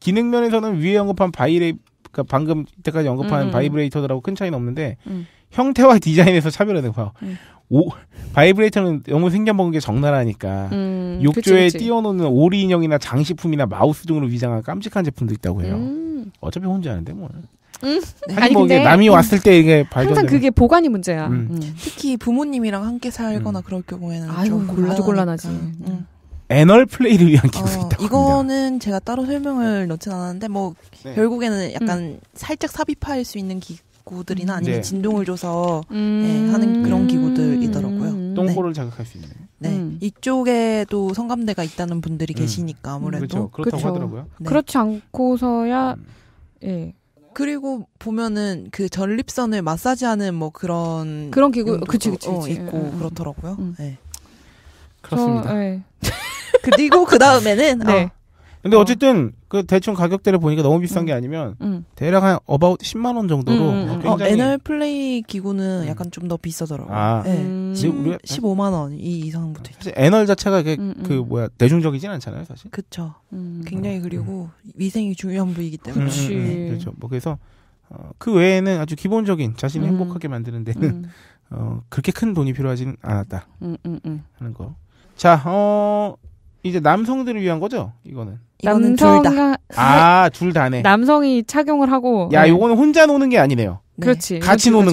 기능 면에서는 위에 언급한 바이레 그러니까 방금 이때까지 언급한 음, 음. 바이브레이터들하고 큰 차이는 없는데 음. 형태와 디자인에서 차별화된 거예요 음. 오, 바이브레이터는 너무 생겨먹은 게 적나라하니까 음, 욕조에 그치, 그치. 띄워놓는 오리 인형이나 장식품이나 마우스 등으로 위장한 깜찍한 제품도 있다고 해요. 음. 어차피 혼자 하는데 뭐. 음. 아니 뭐 근데 남이 음, 왔을 때 이게 발견 항상 그게 보관이 문제야. 특히 부모님이랑 함께 살거나 그럴 경우에는 아유, 좀 곤란하니까. 아주 곤란하지. 애널 플레이를 위한 기술이 어, 있다고 이거는 합니다. 제가 따로 설명을 네. 넣진 않았는데 뭐 네. 결국에는 약간 음. 살짝 삽입할 수 있는 기구들이나 음. 아니면 네. 진동을 줘서 네, 음. 네, 하는 그런 기구들이더라고요. 음. 똥꼬를 네. 자극할 수 있는. 네. 음. 이쪽에도 성감대가 있다는 분들이 음. 계시니까 아무래도 그렇죠. 그렇다고 그렇죠. 하더라고요. 그렇지 않고서야 예. 그리고 보면은 그 전립선을 마사지하는 뭐 그런 그런 기구 그치 그치, 그치. 어, 있고 그렇더라고요. 네. 그렇습니다. 저, 예. 그리고 그 다음에는 네. 어. 근데 어. 어쨌든 그 대충 가격대를 보니까 너무 비싼 음. 게 아니면 음. 대략 한 어바웃 10만 원 정도로 음. 음, 음. 어, NL 플레이 기구는 음. 약간 좀 더 비싸더라고요. 아. 네. 음. 1 5만원이 이상부터. 사실 NL 자체가 이게 그 뭐야 대중적이진 않잖아요, 사실. 그렇죠. 굉장히 그리고 위생이 중요한 부위이기 때문에. 그렇죠. 뭐 그래서 어, 그 외에는 아주 기본적인 자신을 행복하게 만드는 데는 어, 그렇게 큰 돈이 필요하진 않았다. 하는 거. 자, 어 이제 남성들을 위한 거죠? 이거는. 남성 아, 둘 다네. 남성이 착용을 하고. 야, 네. 요거는 혼자 노는 게 아니네요. 네. 그렇지. 같이 노는